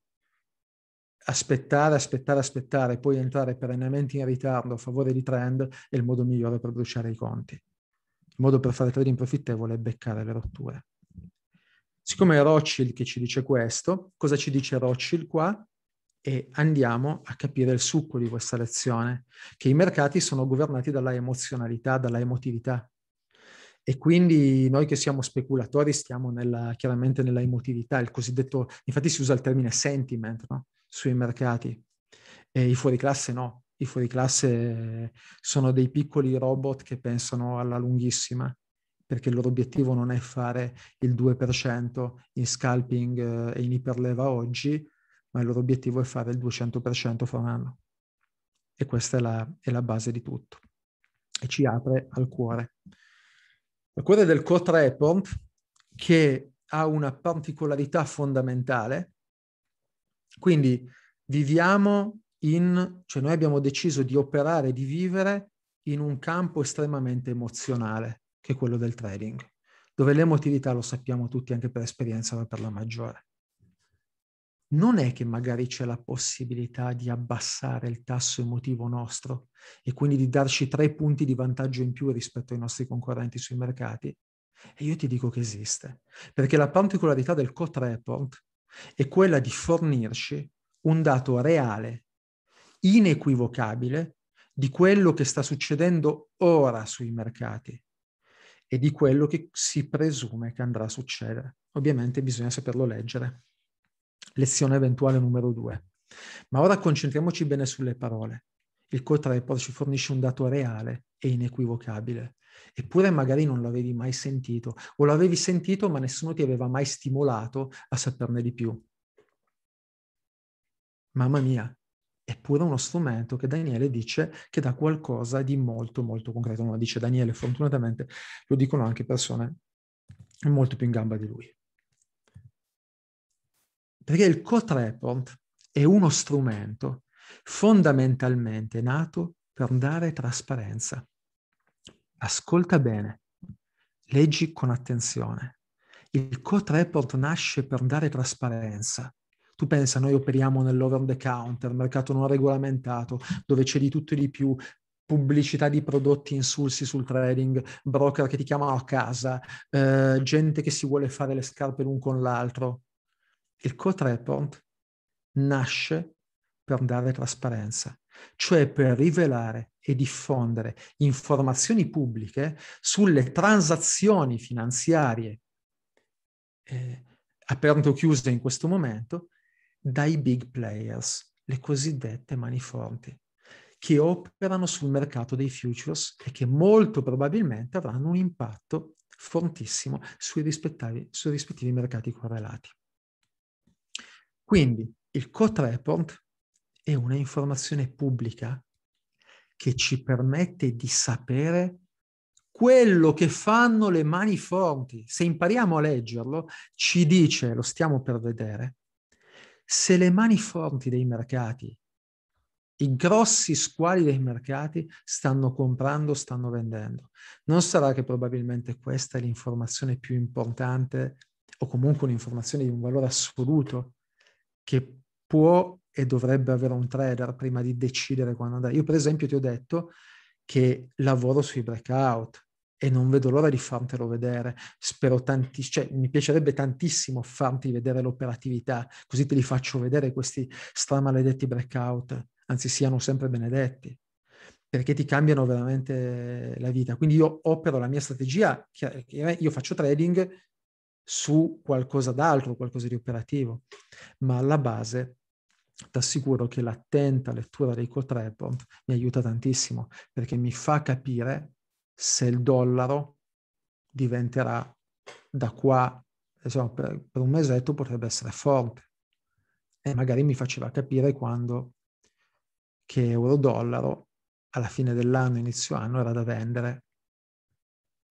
aspettare, aspettare, aspettare, poi entrare perennemente in ritardo a favore di trend è il modo migliore per bruciare i conti. Il modo per fare trading profittevole è beccare le rotture. Siccome è Rothschild che ci dice questo, cosa ci dice Rothschild qua? E andiamo a capire il succo di questa lezione, che i mercati sono governati dalla emozionalità, dalla emotività. E quindi noi che siamo speculatori stiamo nella, chiaramente nella emotività, il cosiddetto, infatti si usa il termine sentiment no? sui mercati, e i fuoriclasse no, i fuoriclasse sono dei piccoli robot che pensano alla lunghissima perché il loro obiettivo non è fare il 2% in scalping eh, e in iperleva oggi, ma il loro obiettivo è fare il 200% fra un anno. E questa è la, è la base di tutto. E ci apre al cuore. Al cuore del core report che ha una particolarità fondamentale. Quindi viviamo in, cioè noi abbiamo deciso di operare, di vivere in un campo estremamente emozionale che è quello del trading, dove l'emotività lo sappiamo tutti anche per esperienza, ma per la maggiore. Non è che magari c'è la possibilità di abbassare il tasso emotivo nostro e quindi di darci tre punti di vantaggio in più rispetto ai nostri concorrenti sui mercati? E io ti dico che esiste, perché la particolarità del COT report è quella di fornirci un dato reale, inequivocabile, di quello che sta succedendo ora sui mercati e di quello che si presume che andrà a succedere. Ovviamente bisogna saperlo leggere. Lezione eventuale numero due. Ma ora concentriamoci bene sulle parole. Il court report ci fornisce un dato reale e inequivocabile. Eppure magari non l'avevi mai sentito o l'avevi sentito ma nessuno ti aveva mai stimolato a saperne di più. Mamma mia, eppure è uno strumento che Daniele dice che dà qualcosa di molto, molto concreto. Non lo dice Daniele, fortunatamente lo dicono anche persone molto più in gamba di lui. Perché il Code Report è uno strumento fondamentalmente nato per dare trasparenza. Ascolta bene, leggi con attenzione. Il Code Report nasce per dare trasparenza tu pensa, noi operiamo nell'over the counter, mercato non regolamentato, dove c'è di tutto e di più, pubblicità di prodotti insulsi sul trading, broker che ti chiamano a casa, eh, gente che si vuole fare le scarpe l'un con l'altro. Il code report nasce per dare trasparenza, cioè per rivelare e diffondere informazioni pubbliche sulle transazioni finanziarie eh, aperte o chiuse in questo momento dai big players, le cosiddette mani forti, che operano sul mercato dei futures e che molto probabilmente avranno un impatto fortissimo sui rispettivi, sui rispettivi mercati correlati. Quindi il Code Report è una informazione pubblica che ci permette di sapere quello che fanno le mani forti. Se impariamo a leggerlo, ci dice, lo stiamo per vedere, se le mani forti dei mercati, i grossi squali dei mercati stanno comprando, stanno vendendo, non sarà che probabilmente questa è l'informazione più importante o comunque un'informazione di un valore assoluto che può e dovrebbe avere un trader prima di decidere quando andare. Io per esempio ti ho detto che lavoro sui breakout, e non vedo l'ora di fartelo vedere. Spero tanti, cioè, mi piacerebbe tantissimo farti vedere l'operatività, così te li faccio vedere questi stramaledetti breakout, anzi siano sempre benedetti, perché ti cambiano veramente la vita. Quindi io opero la mia strategia, io faccio trading su qualcosa d'altro, qualcosa di operativo, ma alla base ti assicuro che l'attenta lettura dei call report mi aiuta tantissimo perché mi fa capire se il dollaro diventerà da qua, diciamo, per, per, un mesetto potrebbe essere forte. E magari mi faceva capire quando che euro-dollaro alla fine dell'anno, inizio anno, era da vendere.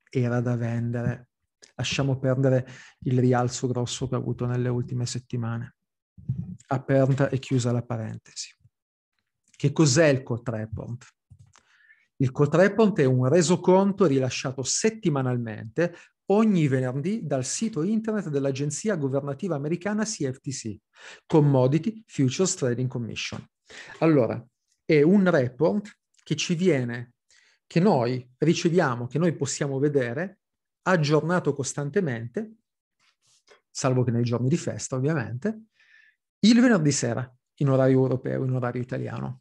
Era da vendere. Lasciamo perdere il rialzo grosso che ha avuto nelle ultime settimane. Aperta e chiusa la parentesi. Che cos'è il core report? Il Report è un resoconto rilasciato settimanalmente ogni venerdì dal sito internet dell'agenzia governativa americana CFTC, Commodity Futures Trading Commission. Allora, è un report che ci viene, che noi riceviamo, che noi possiamo vedere, aggiornato costantemente, salvo che nei giorni di festa ovviamente, il venerdì sera, in orario europeo, in orario italiano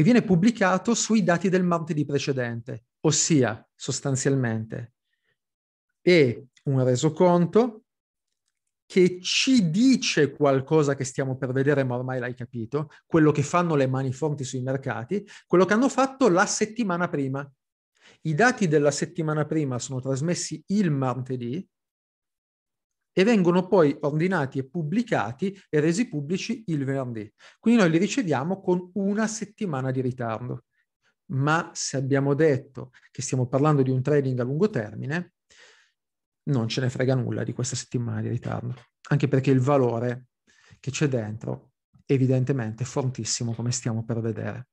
e viene pubblicato sui dati del martedì precedente, ossia sostanzialmente è un resoconto che ci dice qualcosa che stiamo per vedere, ma ormai l'hai capito, quello che fanno le mani forti sui mercati, quello che hanno fatto la settimana prima. I dati della settimana prima sono trasmessi il martedì e vengono poi ordinati e pubblicati e resi pubblici il venerdì. Quindi noi li riceviamo con una settimana di ritardo. Ma se abbiamo detto che stiamo parlando di un trading a lungo termine, non ce ne frega nulla di questa settimana di ritardo, anche perché il valore che c'è dentro evidentemente fortissimo come stiamo per vedere.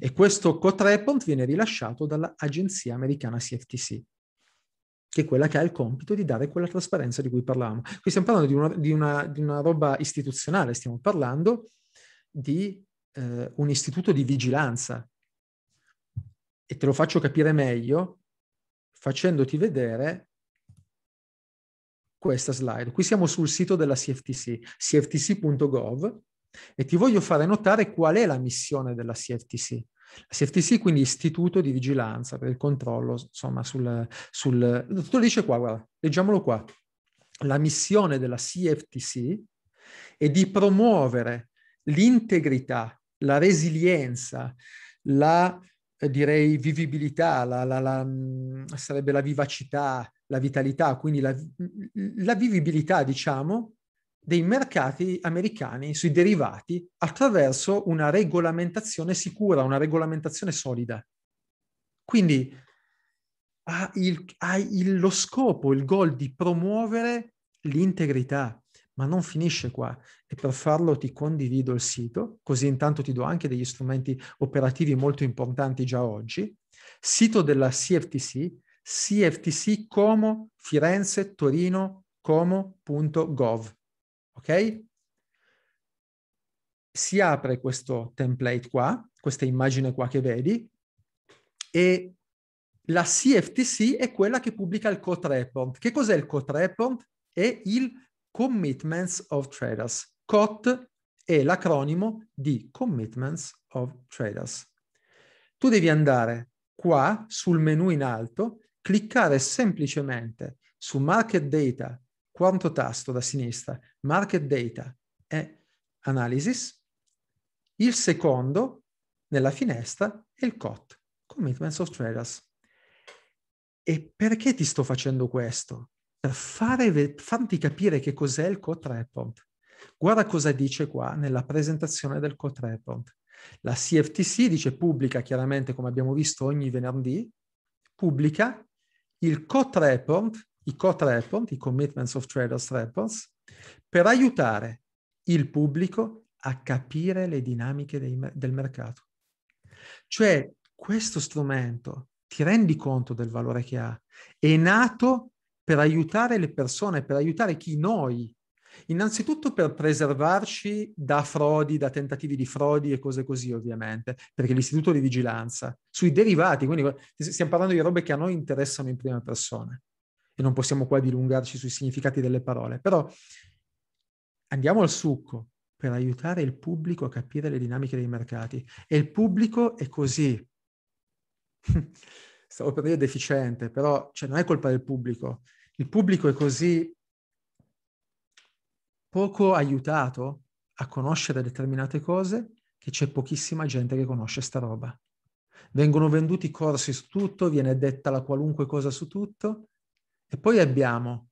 E questo co report viene rilasciato dall'agenzia americana CFTC che è quella che ha il compito di dare quella trasparenza di cui parlavamo. Qui stiamo parlando di una, di una, di una roba istituzionale, stiamo parlando di eh, un istituto di vigilanza. E te lo faccio capire meglio facendoti vedere questa slide. Qui siamo sul sito della CFTC, cftc.gov, e ti voglio fare notare qual è la missione della CFTC. La CFTC quindi istituto di vigilanza per il controllo, insomma, sul... sul tutto dice qua, guarda, leggiamolo qua. La missione della CFTC è di promuovere l'integrità, la resilienza, la, eh, direi, vivibilità, la, la, la, mhmm, sarebbe la vivacità, la vitalità, quindi la, la vivibilità, diciamo, dei mercati americani sui derivati attraverso una regolamentazione sicura, una regolamentazione solida. Quindi ha, il, ha il, lo scopo, il goal di promuovere l'integrità, ma non finisce qua. E per farlo ti condivido il sito, così intanto ti do anche degli strumenti operativi molto importanti già oggi. Sito della CFTC, cftc firenze torino ok? Si apre questo template qua, questa immagine qua che vedi, e la CFTC è quella che pubblica il Code Report. Che cos'è il Code Report? È il Commitments of Traders. COT è l'acronimo di Commitments of Traders. Tu devi andare qua sul menu in alto, cliccare semplicemente su Market Data quarto tasto da sinistra, market data e analysis, il secondo nella finestra è il COT, commitments of traders. E perché ti sto facendo questo? Per fare, farti capire che cos'è il COT report. Guarda cosa dice qua nella presentazione del COT report. La CFTC dice pubblica, chiaramente come abbiamo visto ogni venerdì, pubblica il COT report i COT report, i Commitments of Traders Reports, per aiutare il pubblico a capire le dinamiche dei, del mercato. Cioè, questo strumento, ti rendi conto del valore che ha, è nato per aiutare le persone, per aiutare chi noi, innanzitutto per preservarci da frodi, da tentativi di frodi e cose così ovviamente, perché l'istituto di vigilanza sui derivati, quindi stiamo parlando di robe che a noi interessano in prima persona e non possiamo qua dilungarci sui significati delle parole, però andiamo al succo per aiutare il pubblico a capire le dinamiche dei mercati. E il pubblico è così. Stavo per dire deficiente, però cioè, non è colpa del pubblico. Il pubblico è così poco aiutato a conoscere determinate cose che c'è pochissima gente che conosce sta roba. Vengono venduti corsi su tutto, viene detta la qualunque cosa su tutto, e poi abbiamo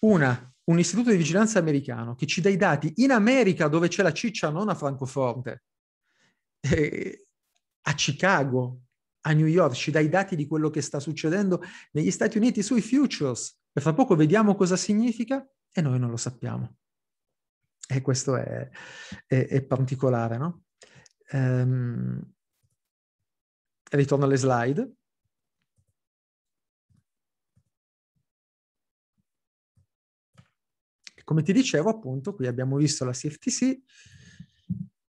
una, un istituto di vigilanza americano che ci dà i dati in America dove c'è la ciccia, non a Francoforte, eh, a Chicago, a New York, ci dà i dati di quello che sta succedendo negli Stati Uniti sui futures. E fra poco vediamo cosa significa e noi non lo sappiamo. E questo è, è, è particolare, no? Ehm, ritorno alle slide. Come ti dicevo, appunto, qui abbiamo visto la CFTC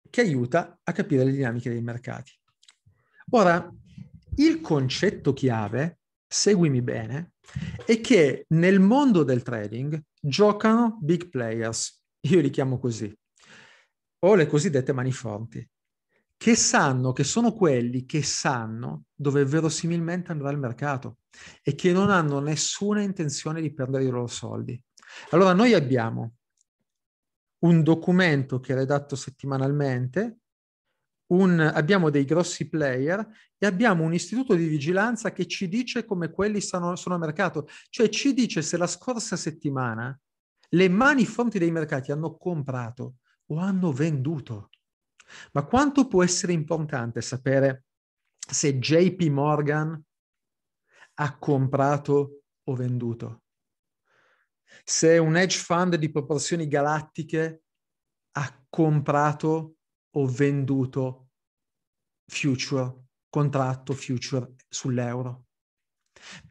che aiuta a capire le dinamiche dei mercati. Ora, il concetto chiave, seguimi bene, è che nel mondo del trading giocano big players, io li chiamo così, o le cosiddette mani forti, che sanno che sono quelli che sanno dove verosimilmente andrà il mercato e che non hanno nessuna intenzione di perdere i loro soldi. Allora noi abbiamo un documento che è redatto settimanalmente, un, abbiamo dei grossi player e abbiamo un istituto di vigilanza che ci dice come quelli sono, sono a mercato, cioè ci dice se la scorsa settimana le mani forti dei mercati hanno comprato o hanno venduto. Ma quanto può essere importante sapere se JP Morgan ha comprato o venduto? se un hedge fund di proporzioni galattiche ha comprato o venduto future, contratto future sull'euro.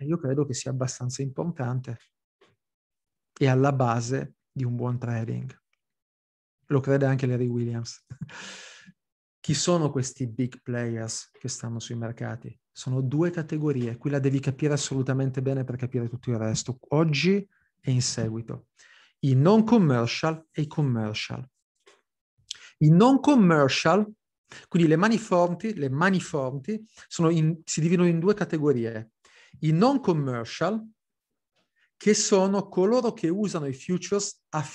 Io credo che sia abbastanza importante e alla base di un buon trading. Lo crede anche Larry Williams. Chi sono questi big players che stanno sui mercati? Sono due categorie, qui la devi capire assolutamente bene per capire tutto il resto. Oggi e in seguito, i non commercial e i commercial. I non commercial, quindi le maniforti, le maniforti in, si dividono in due categorie. I non commercial, che sono coloro che usano i futures a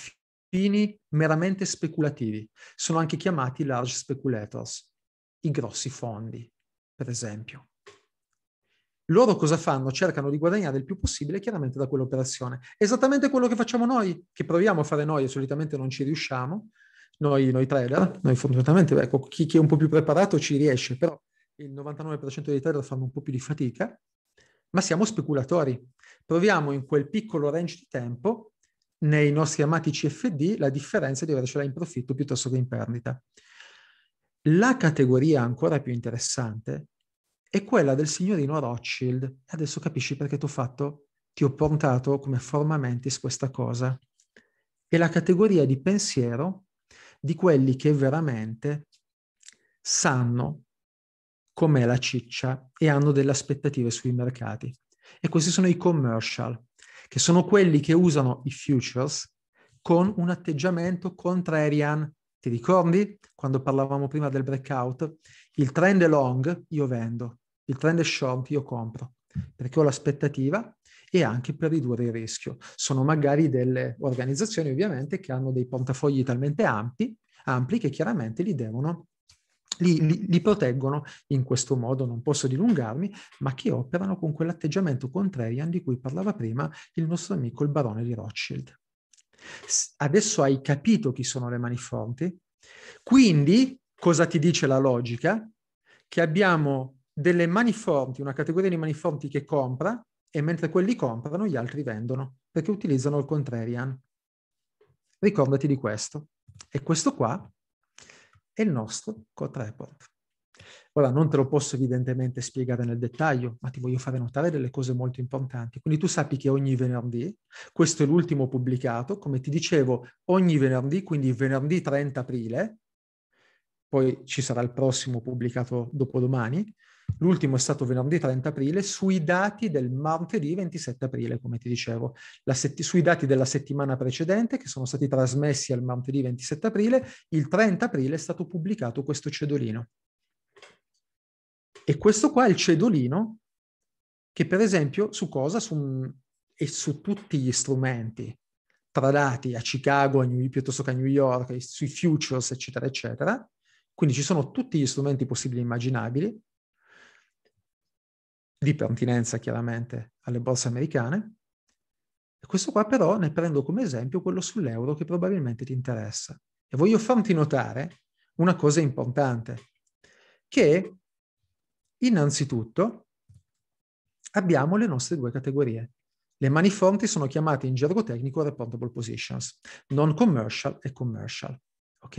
fini meramente speculativi. Sono anche chiamati large speculators, i grossi fondi, per esempio loro cosa fanno? Cercano di guadagnare il più possibile chiaramente da quell'operazione. Esattamente quello che facciamo noi, che proviamo a fare noi e solitamente non ci riusciamo, noi, noi trader, noi fortunatamente, ecco, chi, chi, è un po' più preparato ci riesce, però il 99% dei trader fanno un po' più di fatica, ma siamo speculatori. Proviamo in quel piccolo range di tempo, nei nostri amati CFD, la differenza di avercela in profitto piuttosto che in perdita. La categoria ancora più interessante è quella del signorino Rothschild. Adesso capisci perché ti ho fatto, ti ho portato come formamentis questa cosa. È la categoria di pensiero di quelli che veramente sanno com'è la ciccia e hanno delle aspettative sui mercati. E questi sono i commercial, che sono quelli che usano i futures con un atteggiamento contrarian, ti ricordi quando parlavamo prima del breakout? Il trend è long, io vendo. Il trend è short, io compro. Perché ho l'aspettativa e anche per ridurre il rischio. Sono magari delle organizzazioni ovviamente che hanno dei portafogli talmente ampi, ampli che chiaramente li devono li, li, li, proteggono in questo modo, non posso dilungarmi, ma che operano con quell'atteggiamento contrarian di cui parlava prima il nostro amico il barone di Rothschild. Adesso hai capito chi sono le mani forti. Quindi, cosa ti dice la logica? Che abbiamo delle mani forti, una categoria di mani forti che compra e mentre quelli comprano gli altri vendono perché utilizzano il contrarian. Ricordati di questo. E questo qua è il nostro code report. Ora non te lo posso evidentemente spiegare nel dettaglio, ma ti voglio fare notare delle cose molto importanti. Quindi tu sappi che ogni venerdì, questo è l'ultimo pubblicato, come ti dicevo, ogni venerdì, quindi venerdì 30 aprile, poi ci sarà il prossimo pubblicato dopodomani, L'ultimo è stato venerdì 30 aprile sui dati del martedì 27 aprile, come ti dicevo, setti- sui dati della settimana precedente che sono stati trasmessi al martedì 27 aprile, il 30 aprile è stato pubblicato questo cedolino. E questo qua è il cedolino che per esempio su cosa? Su, e su tutti gli strumenti tradati a Chicago, a New, piuttosto che a New York, sui futures, eccetera, eccetera. Quindi ci sono tutti gli strumenti possibili e immaginabili, di pertinenza chiaramente alle borse americane. E questo qua però ne prendo come esempio quello sull'euro che probabilmente ti interessa. E voglio farti notare una cosa importante, che Innanzitutto abbiamo le nostre due categorie. Le mani maniforti sono chiamate in gergo tecnico reportable positions, non commercial e commercial. Ok?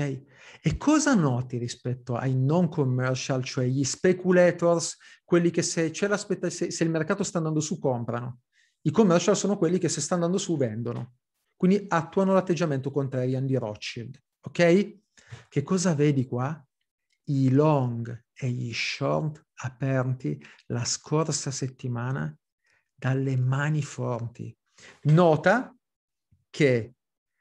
E cosa noti rispetto ai non commercial, cioè gli speculators, quelli che se, se, se il mercato sta andando su comprano, i commercial sono quelli che se sta andando su vendono, quindi attuano l'atteggiamento contrarian di Rothschild. Ok? Che cosa vedi qua? i long e gli short aperti la scorsa settimana dalle mani forti. Nota che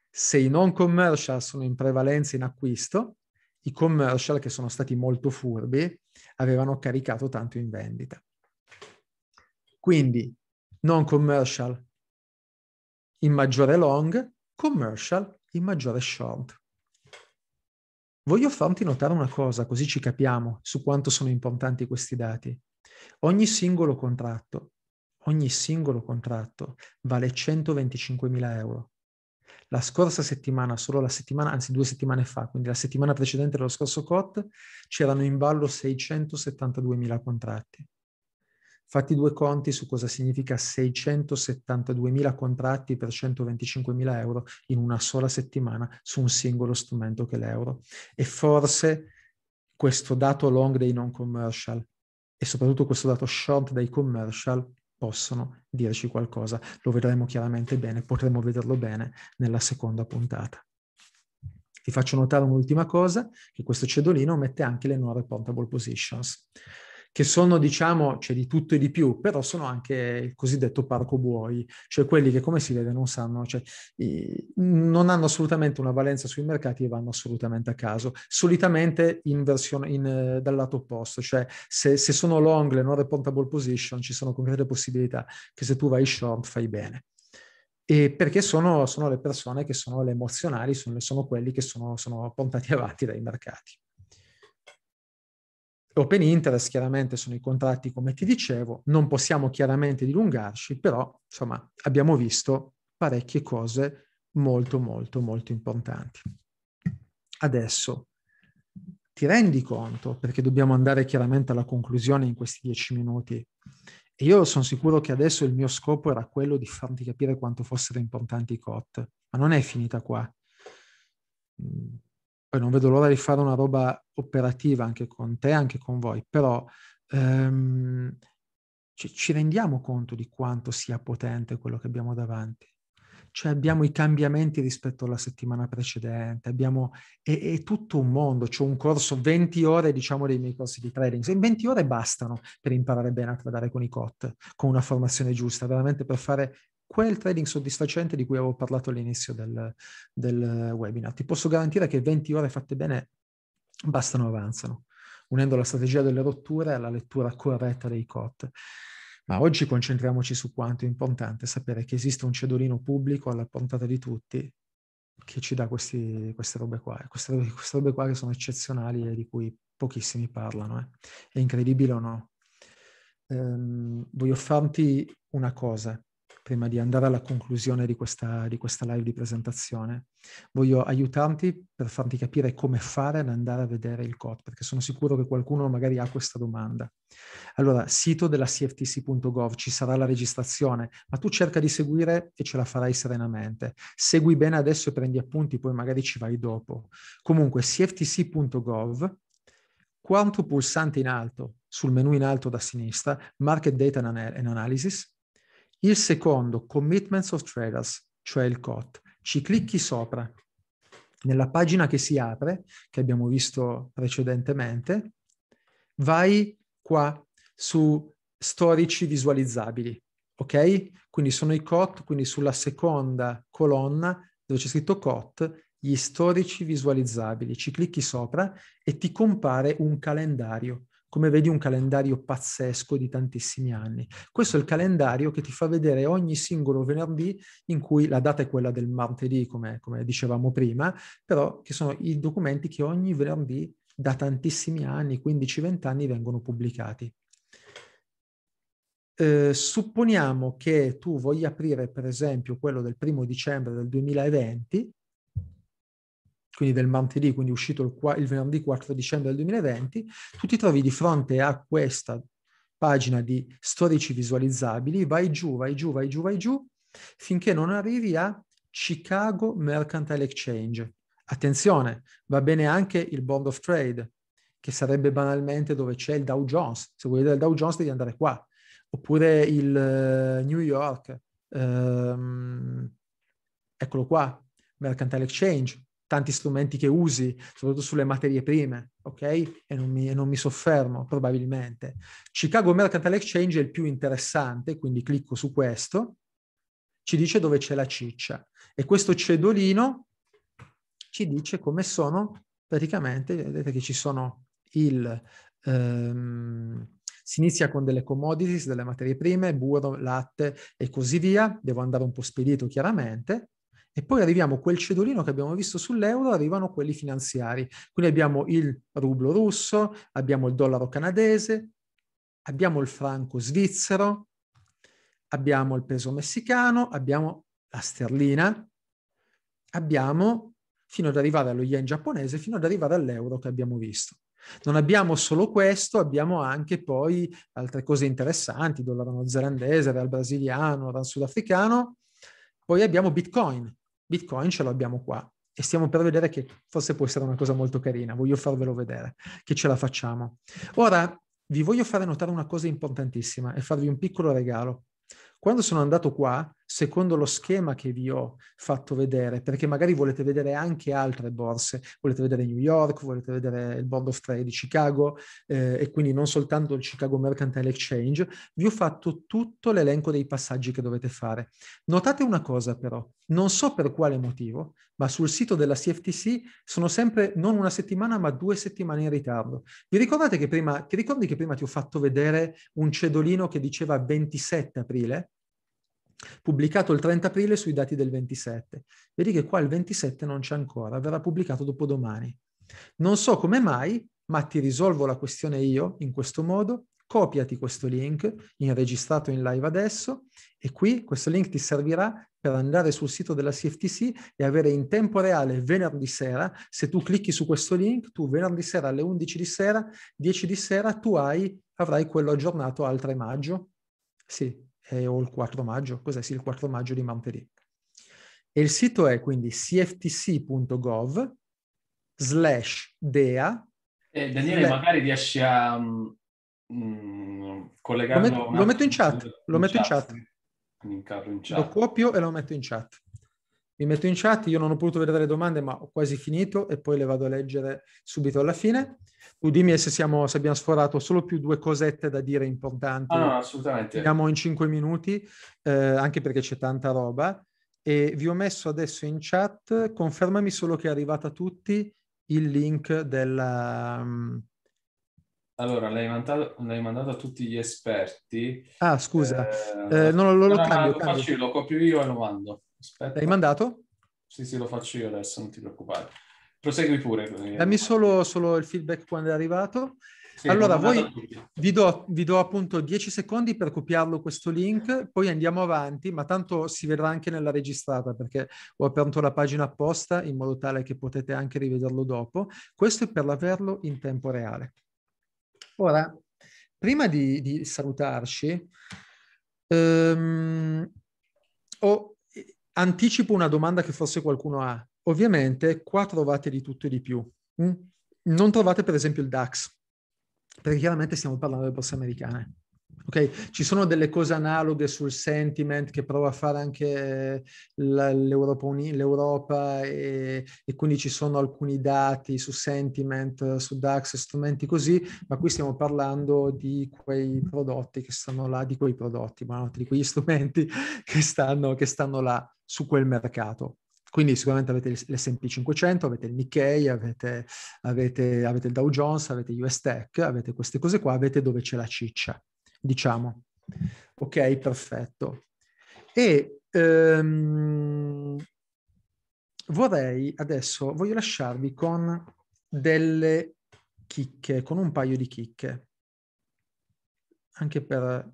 se i non commercial sono in prevalenza in acquisto, i commercial che sono stati molto furbi avevano caricato tanto in vendita. Quindi non commercial in maggiore long, commercial in maggiore short. Voglio farti notare una cosa, così ci capiamo su quanto sono importanti questi dati. Ogni singolo contratto, ogni singolo contratto vale 125.000 euro. La scorsa settimana, solo la settimana, anzi due settimane fa, quindi la settimana precedente dello scorso COT, c'erano in ballo 672.000 contratti. Fatti due conti su cosa significa 672.000 contratti per 125.000 euro in una sola settimana su un singolo strumento che è l'euro. E forse questo dato long dei non commercial e soprattutto questo dato short dei commercial possono dirci qualcosa. Lo vedremo chiaramente bene, potremo vederlo bene nella seconda puntata. Ti faccio notare un'ultima cosa, che questo cedolino mette anche le nuove portable positions che sono, diciamo, c'è di tutto e di più, però sono anche il cosiddetto parco buoi, cioè quelli che, come si vede, non sanno, cioè, non hanno assolutamente una valenza sui mercati e vanno assolutamente a caso, solitamente in versione, in, eh, dal lato opposto, cioè se, se sono long, le non reportable position, ci sono concrete possibilità che se tu vai short fai bene. E perché sono, sono, le persone che sono le emozionali, sono, sono quelli che sono, sono portati avanti dai mercati. Open interest chiaramente sono i contratti come ti dicevo, non possiamo chiaramente dilungarci, però insomma abbiamo visto parecchie cose molto molto molto importanti. Adesso ti rendi conto, perché dobbiamo andare chiaramente alla conclusione in questi dieci minuti, e io sono sicuro che adesso il mio scopo era quello di farti capire quanto fossero importanti i COT, ma non è finita qua mm poi non vedo l'ora di fare una roba operativa anche con te, anche con voi, però ehm, ci, ci rendiamo conto di quanto sia potente quello che abbiamo davanti cioè abbiamo i cambiamenti rispetto alla settimana precedente, abbiamo, è, è tutto un mondo, c'è un corso, 20 ore diciamo dei miei corsi di trading, in 20 ore bastano per imparare bene a tradare con i COT, con una formazione giusta, veramente per fare quel trading soddisfacente di cui avevo parlato all'inizio del, del webinar. Ti posso garantire che 20 ore fatte bene bastano avanzano, unendo la strategia delle rotture alla lettura corretta dei COT. Ma oggi concentriamoci su quanto è importante sapere che esiste un cedolino pubblico alla portata di tutti che ci dà questi, queste robe qua. Queste, queste robe qua che sono eccezionali e di cui pochissimi parlano. Eh. È incredibile o no? Um, voglio farti una cosa prima di andare alla conclusione di questa, di questa live di presentazione. Voglio aiutarti per farti capire come fare ad andare a vedere il COT, perché sono sicuro che qualcuno magari ha questa domanda. Allora, sito della cftc.gov, ci sarà la registrazione, ma tu cerca di seguire e ce la farai serenamente. Segui bene adesso e prendi appunti, poi magari ci vai dopo. Comunque, cftc.gov, quanto pulsante in alto, sul menu in alto da sinistra, Market Data and Analysis, il secondo, Commitments of Traders, cioè il COT. Ci clicchi sopra. Nella pagina che si apre, che abbiamo visto precedentemente, vai qua su storici visualizzabili, ok? Quindi sono i COT, quindi sulla seconda colonna dove c'è scritto COT, gli storici visualizzabili. Ci clicchi sopra e ti compare un calendario come vedi un calendario pazzesco di tantissimi anni. Questo è il calendario che ti fa vedere ogni singolo venerdì in cui la data è quella del martedì, come, come dicevamo prima, però che sono i documenti che ogni venerdì da tantissimi anni, 15-20 anni, vengono pubblicati. Eh, supponiamo che tu voglia aprire per esempio quello del primo dicembre del 2020 quindi del martedì, quindi uscito il, il venerdì 4 dicembre del 2020, tu ti trovi di fronte a questa pagina di storici visualizzabili, vai giù, vai giù, vai giù, vai giù, finché non arrivi a Chicago Mercantile Exchange. Attenzione, va bene anche il Board of Trade, che sarebbe banalmente dove c'è il Dow Jones. Se vuoi vedere il Dow Jones devi andare qua. Oppure il uh, New York, um, eccolo qua, Mercantile Exchange tanti strumenti che usi, soprattutto sulle materie prime, ok? E non mi, e non mi soffermo probabilmente. Chicago Mercantile Exchange è il più interessante, quindi clicco su questo, ci dice dove c'è la ciccia e questo cedolino ci dice come sono praticamente, vedete che ci sono il... Ehm, si inizia con delle commodities, delle materie prime, burro, latte e così via. Devo andare un po' spedito chiaramente e poi arriviamo a quel cedolino che abbiamo visto sull'euro, arrivano quelli finanziari. Quindi abbiamo il rublo russo, abbiamo il dollaro canadese, abbiamo il franco svizzero, abbiamo il peso messicano, abbiamo la sterlina, abbiamo fino ad arrivare allo yen giapponese, fino ad arrivare all'euro che abbiamo visto. Non abbiamo solo questo, abbiamo anche poi altre cose interessanti, dollaro neozelandese, real brasiliano, real sudafricano, poi abbiamo Bitcoin, Bitcoin ce l'abbiamo qua e stiamo per vedere che forse può essere una cosa molto carina, voglio farvelo vedere, che ce la facciamo. Ora vi voglio fare notare una cosa importantissima e farvi un piccolo regalo. Quando sono andato qua secondo lo schema che vi ho fatto vedere, perché magari volete vedere anche altre borse, volete vedere New York, volete vedere il Board of Trade di Chicago eh, e quindi non soltanto il Chicago Mercantile Exchange, vi ho fatto tutto l'elenco dei passaggi che dovete fare. Notate una cosa però, non so per quale motivo, ma sul sito della CFTC sono sempre non una settimana ma due settimane in ritardo. Vi ricordate che prima, ti ricordi che prima ti ho fatto vedere un cedolino che diceva 27 aprile? pubblicato il 30 aprile sui dati del 27. Vedi che qua il 27 non c'è ancora, verrà pubblicato dopodomani. Non so come mai, ma ti risolvo la questione io in questo modo, copiati questo link in registrato in live adesso e qui questo link ti servirà per andare sul sito della CFTC e avere in tempo reale venerdì sera, se tu clicchi su questo link, tu venerdì sera alle 11 di sera, 10 di sera, tu hai, avrai quello aggiornato al 3 maggio. Sì, eh, o il 4 maggio, cos'è? Sì, il 4 maggio di martedì. E il sito è quindi cftc.gov slash DEA. Eh, Daniele, slash... magari riesci a um, collegarlo. Lo, met- lo metto in chat, lo metto chat. In chat. Lo copio e lo metto in chat mi metto in chat, io non ho potuto vedere le domande ma ho quasi finito e poi le vado a leggere subito alla fine. Tu dimmi se, siamo, se abbiamo sforato solo più due cosette da dire importanti. Ah, no, assolutamente. Andiamo in cinque minuti, eh, anche perché c'è tanta roba. E vi ho messo adesso in chat, confermami solo che è arrivato a tutti il link della... Mm, allora, l'hai mandato, l'hai mandato, a tutti gli esperti. Ah, scusa, eh, eh, no, lo, lo, no, cambio, no, lo, cambio. Faccio, lo copio io e lo mando. Aspetta. L'hai mandato? Sì, sì, lo faccio io adesso, non ti preoccupare. Prosegui pure. Eh. Dammi solo, solo il feedback quando è arrivato. Sì, allora, voi vi do, vi do, appunto 10 secondi per copiarlo questo link, poi andiamo avanti, ma tanto si vedrà anche nella registrata perché ho aperto la pagina apposta in modo tale che potete anche rivederlo dopo. Questo è per averlo in tempo reale. Ora, prima di, di salutarci, ehm, ho anticipo una domanda che forse qualcuno ha. Ovviamente qua trovate di tutto e di più. Mm? Non trovate per esempio il DAX, perché chiaramente stiamo parlando delle borse americane. Okay. Ci sono delle cose analoghe sul sentiment che prova a fare anche eh, l'Europa, l'Europa e, e, quindi ci sono alcuni dati su sentiment, su DAX, strumenti così, ma qui stiamo parlando di quei prodotti che stanno là, di quei prodotti, ma no, di quegli strumenti che stanno, che stanno là su quel mercato. Quindi sicuramente avete l'SP 500, avete il Nikkei, avete, avete, avete il Dow Jones, avete US Tech, avete queste cose qua, avete dove c'è la ciccia diciamo. Ok, perfetto. E ehm, vorrei adesso, voglio lasciarvi con delle chicche, con un paio di chicche, anche per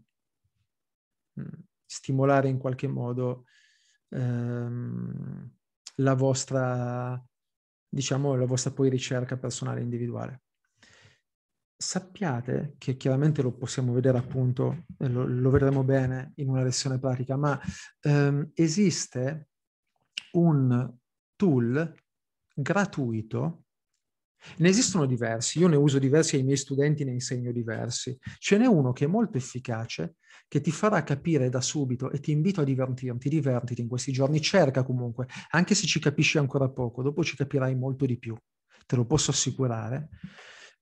mm, stimolare in qualche modo ehm, la vostra, diciamo, la vostra poi ricerca personale individuale sappiate che chiaramente lo possiamo vedere appunto, lo, lo vedremo bene in una lezione pratica, ma ehm, esiste un tool gratuito ne esistono diversi, io ne uso diversi ai miei studenti, ne insegno diversi. Ce n'è uno che è molto efficace, che ti farà capire da subito e ti invito a divertirti, divertiti in questi giorni, cerca comunque, anche se ci capisci ancora poco, dopo ci capirai molto di più, te lo posso assicurare.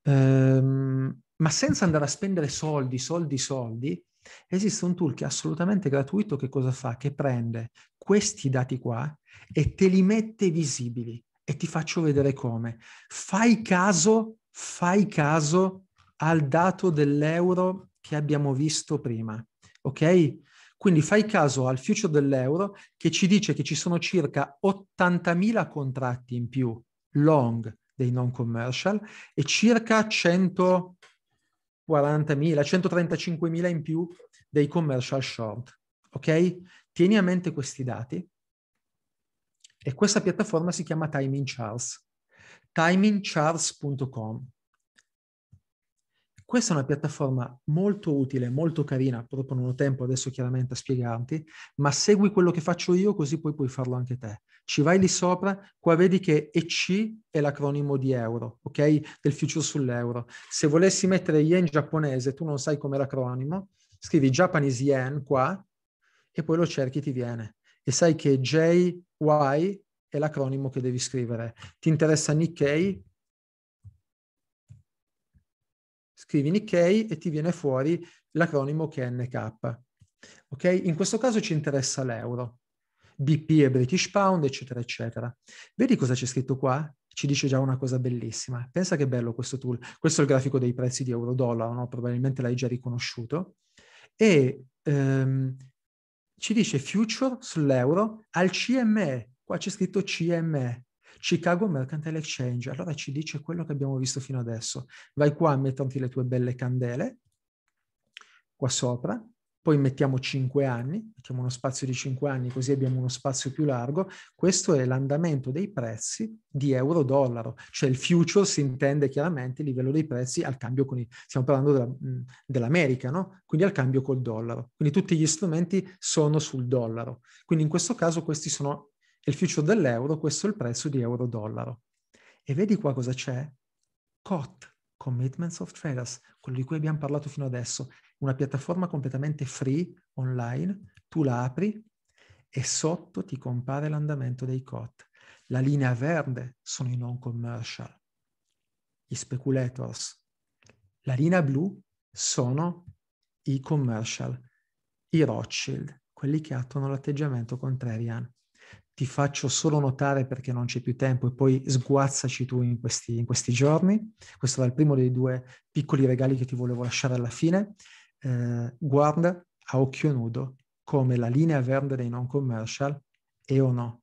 Ehm, ma senza andare a spendere soldi, soldi, soldi, esiste un tool che è assolutamente gratuito che cosa fa? Che prende questi dati qua e te li mette visibili e ti faccio vedere come. Fai caso, fai caso al dato dell'euro che abbiamo visto prima, ok? Quindi fai caso al future dell'euro che ci dice che ci sono circa 80.000 contratti in più long dei non commercial e circa 140.000, 135.000 in più dei commercial short. Ok? Tieni a mente questi dati e questa piattaforma si chiama Timing Charts. timingcharts.com. Questa è una piattaforma molto utile, molto carina, proprio non ho tempo adesso chiaramente a spiegarti, ma segui quello che faccio io così poi puoi farlo anche te. Ci vai lì sopra, qua vedi che EC è l'acronimo di euro, ok? Del future sull'euro. Se volessi mettere yen giapponese, tu non sai com'è l'acronimo, scrivi Japanese yen qua e poi lo cerchi ti viene. E sai che JY è l'acronimo che devi scrivere. Ti interessa Nikkei? scrivi Nikkei e ti viene fuori l'acronimo che è NK. Ok? In questo caso ci interessa l'euro. BP e British Pound, eccetera, eccetera. Vedi cosa c'è scritto qua? Ci dice già una cosa bellissima. Pensa che bello questo tool. Questo è il grafico dei prezzi di euro-dollaro, no? probabilmente l'hai già riconosciuto. E ehm, ci dice future sull'euro al CME. Qua c'è scritto CME. Chicago Mercantile Exchange, allora ci dice quello che abbiamo visto fino adesso. Vai qua, mettiti le tue belle candele, qua sopra, poi mettiamo 5 anni, mettiamo uno spazio di 5 anni così abbiamo uno spazio più largo, questo è l'andamento dei prezzi di euro-dollaro, cioè il future si intende chiaramente il livello dei prezzi al cambio con i, stiamo parlando della, dell'America, no? Quindi al cambio col dollaro. Quindi tutti gli strumenti sono sul dollaro. Quindi in questo caso questi sono il future dell'euro, questo è il prezzo di euro-dollaro. E vedi qua cosa c'è? COT, Commitments of Traders, quello di cui abbiamo parlato fino adesso, una piattaforma completamente free online, tu la apri e sotto ti compare l'andamento dei COT. La linea verde sono i non commercial, gli speculators. La linea blu sono i commercial, i Rothschild, quelli che attuano l'atteggiamento contrarian ti faccio solo notare perché non c'è più tempo e poi sguazzaci tu in questi, in questi giorni. Questo era il primo dei due piccoli regali che ti volevo lasciare alla fine. Eh, guarda a occhio nudo come la linea verde dei non commercial è o no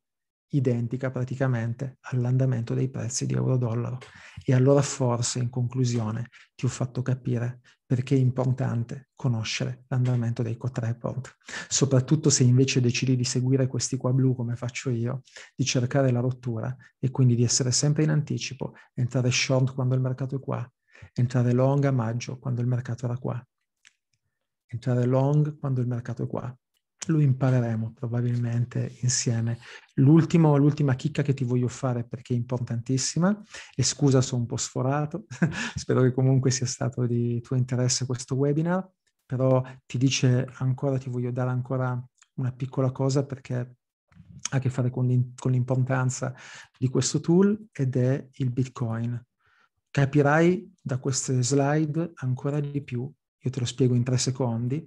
identica praticamente all'andamento dei prezzi di euro-dollaro. E allora forse in conclusione ti ho fatto capire perché è importante conoscere l'andamento dei quattro report, soprattutto se invece decidi di seguire questi qua blu come faccio io, di cercare la rottura e quindi di essere sempre in anticipo, entrare short quando il mercato è qua, entrare long a maggio quando il mercato era qua, entrare long quando il mercato è qua, lo impareremo probabilmente insieme. l'ultima chicca che ti voglio fare perché è importantissima, e scusa sono un po' sforato, spero che comunque sia stato di tuo interesse questo webinar, però ti dice ancora, ti voglio dare ancora una piccola cosa perché ha a che fare con, l'importanza di questo tool ed è il Bitcoin. Capirai da queste slide ancora di più, io te lo spiego in tre secondi,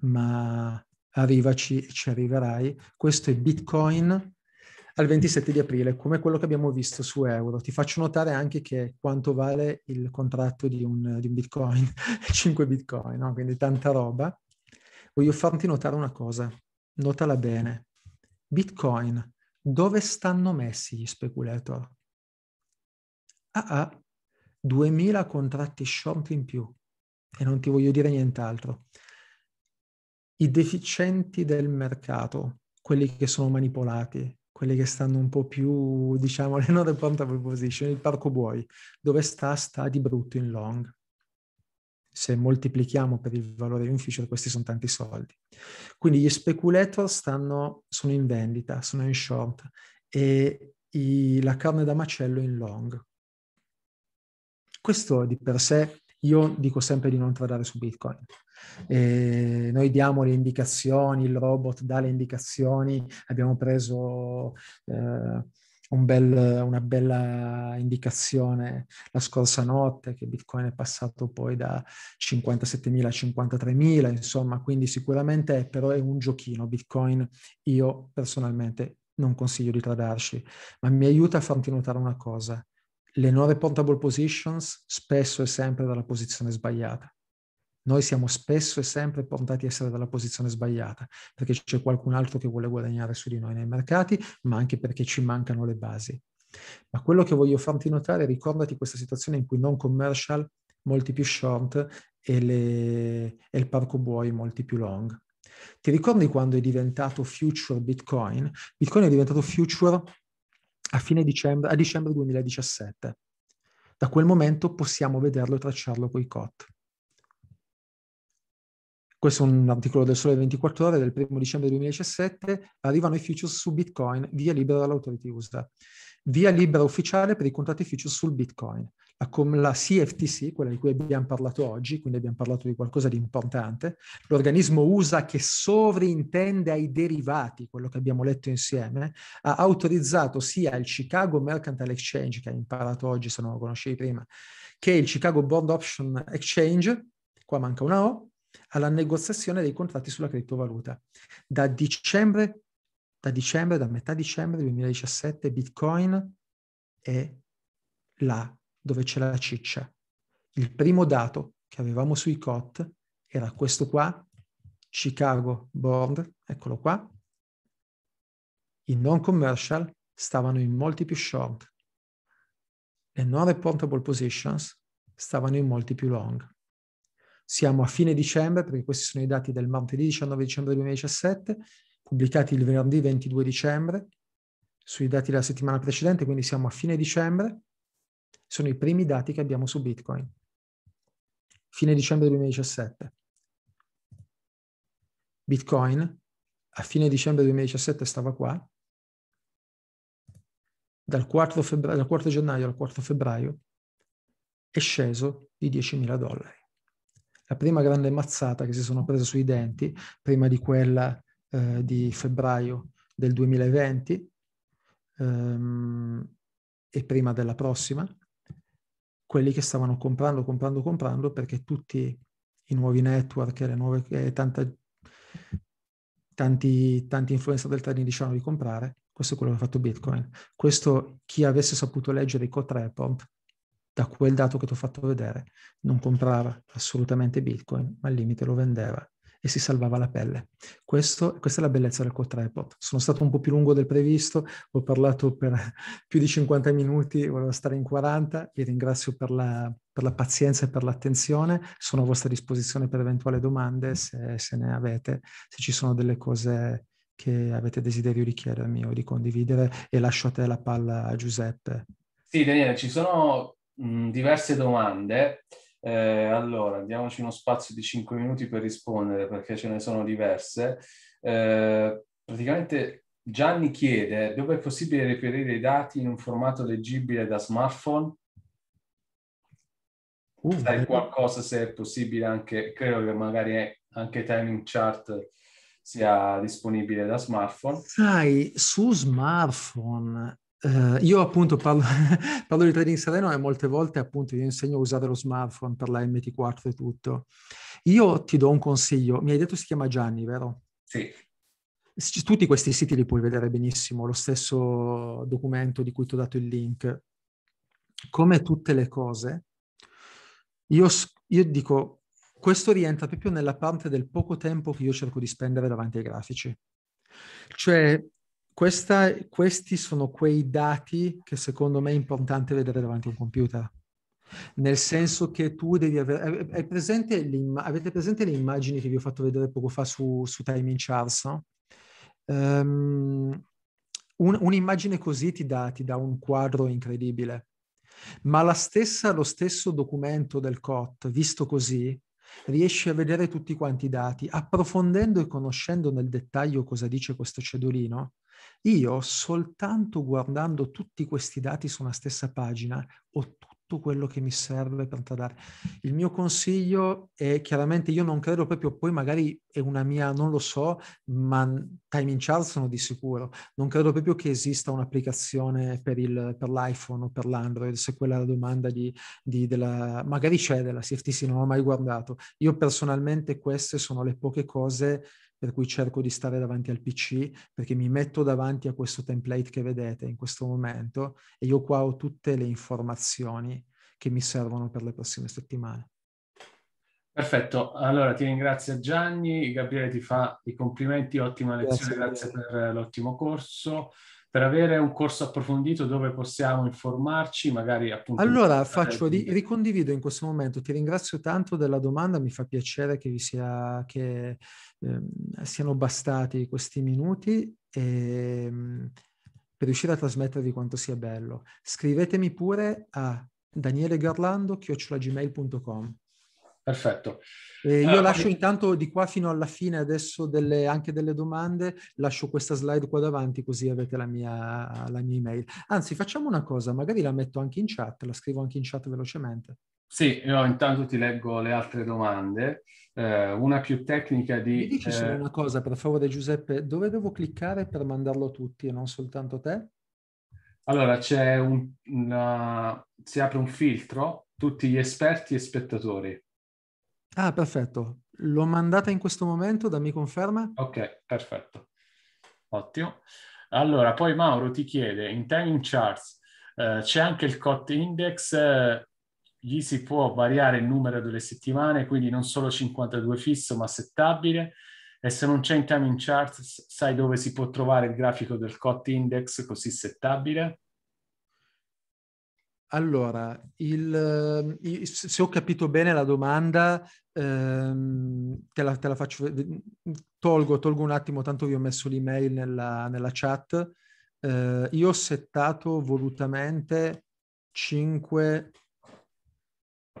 ma arrivaci, e ci arriverai. Questo è Bitcoin al 27 di aprile, come quello che abbiamo visto su Euro. Ti faccio notare anche che quanto vale il contratto di un, di un Bitcoin, 5 Bitcoin, no? quindi tanta roba. Voglio farti notare una cosa, notala bene. Bitcoin, dove stanno messi gli speculator? Ah ah, 2000 contratti short in più e non ti voglio dire nient'altro i deficienti del mercato, quelli che sono manipolati, quelli che stanno un po' più, diciamo, le non reportable position, il parco buoi, dove sta, sta di brutto in long. Se moltiplichiamo per il valore di un future, questi sono tanti soldi. Quindi gli speculator stanno, sono in vendita, sono in short e i, la carne da macello in long. Questo di per sé io dico sempre di non tradare su Bitcoin. Eh, noi diamo le indicazioni, il robot dà le indicazioni, abbiamo preso eh, un bel, una bella indicazione la scorsa notte che Bitcoin è passato poi da 57.000 a 53.000, insomma, quindi sicuramente però è un giochino Bitcoin, io personalmente non consiglio di tradarci, ma mi aiuta a farti notare una cosa, le nuove portable positions spesso e sempre dalla posizione sbagliata. Noi siamo spesso e sempre portati a essere dalla posizione sbagliata, perché c'è qualcun altro che vuole guadagnare su di noi nei mercati, ma anche perché ci mancano le basi. Ma quello che voglio farti notare, ricordati questa situazione in cui non commercial, molti più short e, le, e il parco buoi molti più long. Ti ricordi quando è diventato future Bitcoin? Bitcoin è diventato future a, dicembre, a dicembre 2017. Da quel momento possiamo vederlo e tracciarlo coi COT. Questo è un articolo del Sole 24 Ore del 1 dicembre 2017. Arrivano i futures su Bitcoin via libera dall'autority USA. Via libera ufficiale per i contratti futures sul Bitcoin la CFTC, quella di cui abbiamo parlato oggi, quindi abbiamo parlato di qualcosa di importante, l'organismo USA che sovrintende ai derivati, quello che abbiamo letto insieme, ha autorizzato sia il Chicago Mercantile Exchange, che hai imparato oggi se non lo conoscevi prima, che il Chicago Board Option Exchange, qua manca una O, alla negoziazione dei contratti sulla criptovaluta. Da dicembre, da, dicembre, da metà dicembre 2017, Bitcoin è la dove c'è la ciccia. Il primo dato che avevamo sui COT era questo qua, Chicago Board, eccolo qua. I non commercial stavano in molti più short. Le non reportable positions stavano in molti più long. Siamo a fine dicembre, perché questi sono i dati del martedì 19 dicembre 2017, pubblicati il venerdì 22 dicembre, sui dati della settimana precedente, quindi siamo a fine dicembre, sono i primi dati che abbiamo su Bitcoin. Fine dicembre 2017. Bitcoin a fine dicembre 2017 stava qua. Dal 4, febbraio, dal 4 gennaio al 4 febbraio è sceso di 10.000 dollari. La prima grande mazzata che si sono prese sui denti, prima di quella eh, di febbraio del 2020 ehm, e prima della prossima, quelli che stavano comprando, comprando, comprando, perché tutti i nuovi network e le nuove, eh, tanta, tanti, tanti influencer del trading dicevano di comprare, questo è quello che ha fatto Bitcoin. Questo chi avesse saputo leggere i code report, da quel dato che ti ho fatto vedere, non comprava assolutamente Bitcoin, ma al limite lo vendeva e si salvava la pelle. Questo, questa è la bellezza del quadripod. Sono stato un po' più lungo del previsto, ho parlato per più di 50 minuti, volevo stare in 40, vi ringrazio per la, per la pazienza e per l'attenzione, sono a vostra disposizione per eventuali domande se, se ne avete, se ci sono delle cose che avete desiderio di chiedermi o di condividere e lascio a te la palla a Giuseppe. Sì, Daniele, ci sono mh, diverse domande. Eh, allora, diamoci uno spazio di 5 minuti per rispondere perché ce ne sono diverse. Eh, praticamente Gianni chiede dove è possibile reperire i dati in un formato leggibile da smartphone? Uh, Sai qualcosa se è possibile anche, credo che magari anche timing chart sia disponibile da smartphone. Sai, su smartphone Uh, io appunto parlo, parlo, di trading sereno e molte volte appunto io insegno a usare lo smartphone per la MT4 e tutto. Io ti do un consiglio, mi hai detto si chiama Gianni, vero? Sì. Tutti questi siti li puoi vedere benissimo, lo stesso documento di cui ti ho dato il link. Come tutte le cose, io, io dico, questo rientra proprio nella parte del poco tempo che io cerco di spendere davanti ai grafici. Cioè, questa, questi sono quei dati che secondo me è importante vedere davanti a un computer. Nel senso che tu devi avere. È, presente avete presente le immagini che vi ho fatto vedere poco fa su, su Timing Charts? No? Um, un, un'immagine così ti dà, ti dà, un quadro incredibile. Ma stessa, lo stesso documento del COT, visto così, riesce a vedere tutti quanti i dati, approfondendo e conoscendo nel dettaglio cosa dice questo cedolino, io soltanto guardando tutti questi dati su una stessa pagina ho tutto quello che mi serve per tradare. Il mio consiglio è chiaramente io non credo proprio, poi magari è una mia, non lo so, ma timing chart sono di sicuro. Non credo proprio che esista un'applicazione per, il, per l'iPhone o per l'Android, se quella è la domanda di, di della, magari c'è della CFTC, non ho mai guardato. Io personalmente queste sono le poche cose per cui cerco di stare davanti al PC, perché mi metto davanti a questo template che vedete in questo momento e io qua ho tutte le informazioni che mi servono per le prossime settimane. Perfetto, allora ti ringrazio Gianni, Gabriele ti fa i complimenti, ottima lezione, grazie, grazie per eh, l'ottimo corso per avere un corso approfondito dove possiamo informarci, magari appunto... Allora, faccio, ri- ricondivido in questo momento, ti ringrazio tanto della domanda, mi fa piacere che vi sia, che Ehm, siano bastati questi minuti e, ehm, per riuscire a trasmettervi quanto sia bello. Scrivetemi pure a danielegarlando.gmail.com perfetto. Eh, io allora, lascio intanto di qua fino alla fine adesso delle, anche delle domande, lascio questa slide qua davanti così avete la mia, la mia email. Anzi, facciamo una cosa, magari la metto anche in chat, la scrivo anche in chat velocemente. Sì, io intanto ti leggo le altre domande. Eh, una più tecnica di... Mi dici eh... solo una cosa, per favore Giuseppe, dove devo cliccare per mandarlo a tutti e non soltanto a te? Allora, c'è un, una... si apre un filtro, tutti gli esperti e spettatori. Ah, perfetto. L'ho mandata in questo momento, dammi conferma. Ok, perfetto. Ottimo. Allora, poi Mauro ti chiede, in timing charts eh, c'è anche il COT index, eh, gli si può variare il numero delle settimane, quindi non solo 52 fisso ma settabile, e se non c'è in timing charts sai dove si può trovare il grafico del COT index così settabile? Allora, il, eh, se ho capito bene la domanda, ehm, te, la, te, la, faccio, tolgo, tolgo, un attimo, tanto vi ho messo l'email nella, nella chat. Eh, io ho settato volutamente 5,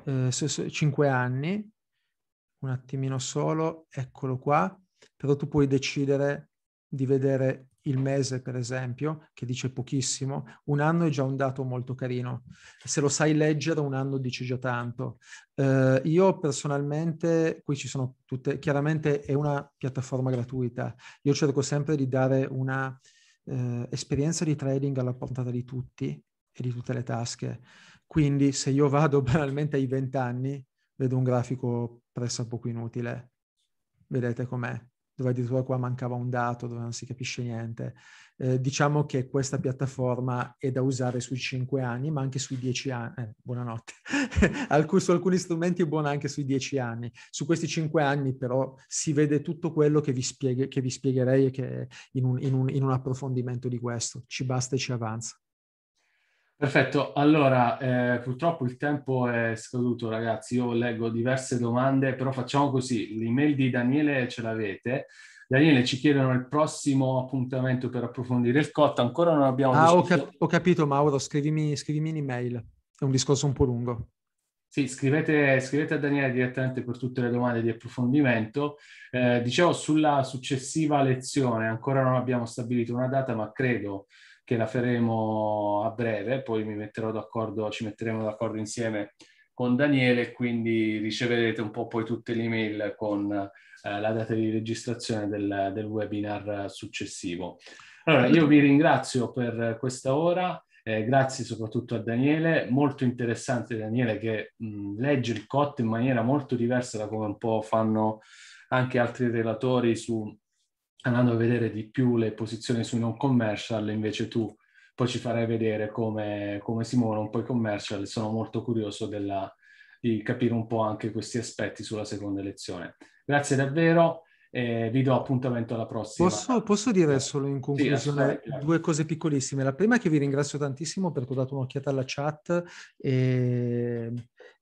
eh, 5 anni, un attimino solo, eccolo qua, però tu puoi decidere di vedere il mese, per esempio, che dice pochissimo, un anno è già un dato molto carino. Se lo sai leggere, un anno dice già tanto. Eh, io personalmente, qui ci sono tutte, chiaramente è una piattaforma gratuita. Io cerco sempre di dare una eh, esperienza di trading alla portata di tutti e di tutte le tasche. Quindi se io vado banalmente ai 20 anni, vedo un grafico pressappoco inutile. Vedete com'è dove addirittura qua mancava un dato, dove non si capisce niente. Eh, diciamo che questa piattaforma è da usare sui 5 anni, ma anche sui 10 anni. Eh, buonanotte. Alcun, su alcuni strumenti è buona anche sui 10 anni. Su questi 5 anni però si vede tutto quello che vi, spieghe, che vi spiegherei che in, un, in, un, in un approfondimento di questo. Ci basta e ci avanza. Perfetto, allora eh, purtroppo il tempo è scaduto ragazzi, io leggo diverse domande, però facciamo così, l'email di Daniele ce l'avete. Daniele ci chiedono il prossimo appuntamento per approfondire il COT, ancora non abbiamo... Ah, ho, cap- ho, capito Mauro, scrivimi, scrivimi in email, è un discorso un po' lungo. Sì, scrivete, scrivete, a Daniele direttamente per tutte le domande di approfondimento. Eh, dicevo, sulla successiva lezione ancora non abbiamo stabilito una data, ma credo che la faremo a breve, poi mi metterò d'accordo, ci metteremo d'accordo insieme con Daniele, quindi riceverete un po' poi tutte le email con eh, la data di registrazione del, del, webinar successivo. Allora, io vi ringrazio per questa ora, eh, grazie soprattutto a Daniele, molto interessante Daniele che mh, mm, legge il COT in maniera molto diversa da come un po' fanno anche altri relatori su andando a vedere di più le posizioni sui non commercial, invece tu poi ci farai vedere come, come si muovono un po' i commercial. Sono molto curioso della, di capire un po' anche questi aspetti sulla seconda lezione. Grazie davvero. Eh, vi do appuntamento alla prossima. Posso, posso dire solo in conclusione sì, due cose piccolissime. La prima è che vi ringrazio tantissimo perché ho dato un'occhiata alla chat e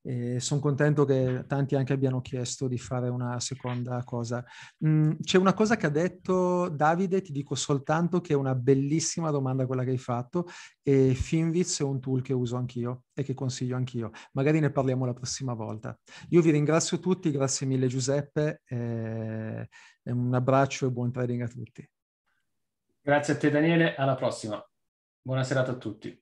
e sono contento che tanti anche abbiano chiesto di fare una seconda cosa. Mm, c'è una cosa che ha detto Davide, ti dico soltanto che è una bellissima domanda quella che hai fatto e Finviz è un tool che uso anch'io e che consiglio anch'io. Magari ne parliamo la prossima volta. Io vi ringrazio tutti, grazie mille Giuseppe, eh, un abbraccio e buon trading a tutti. Grazie a te Daniele, alla prossima. Buona serata a tutti.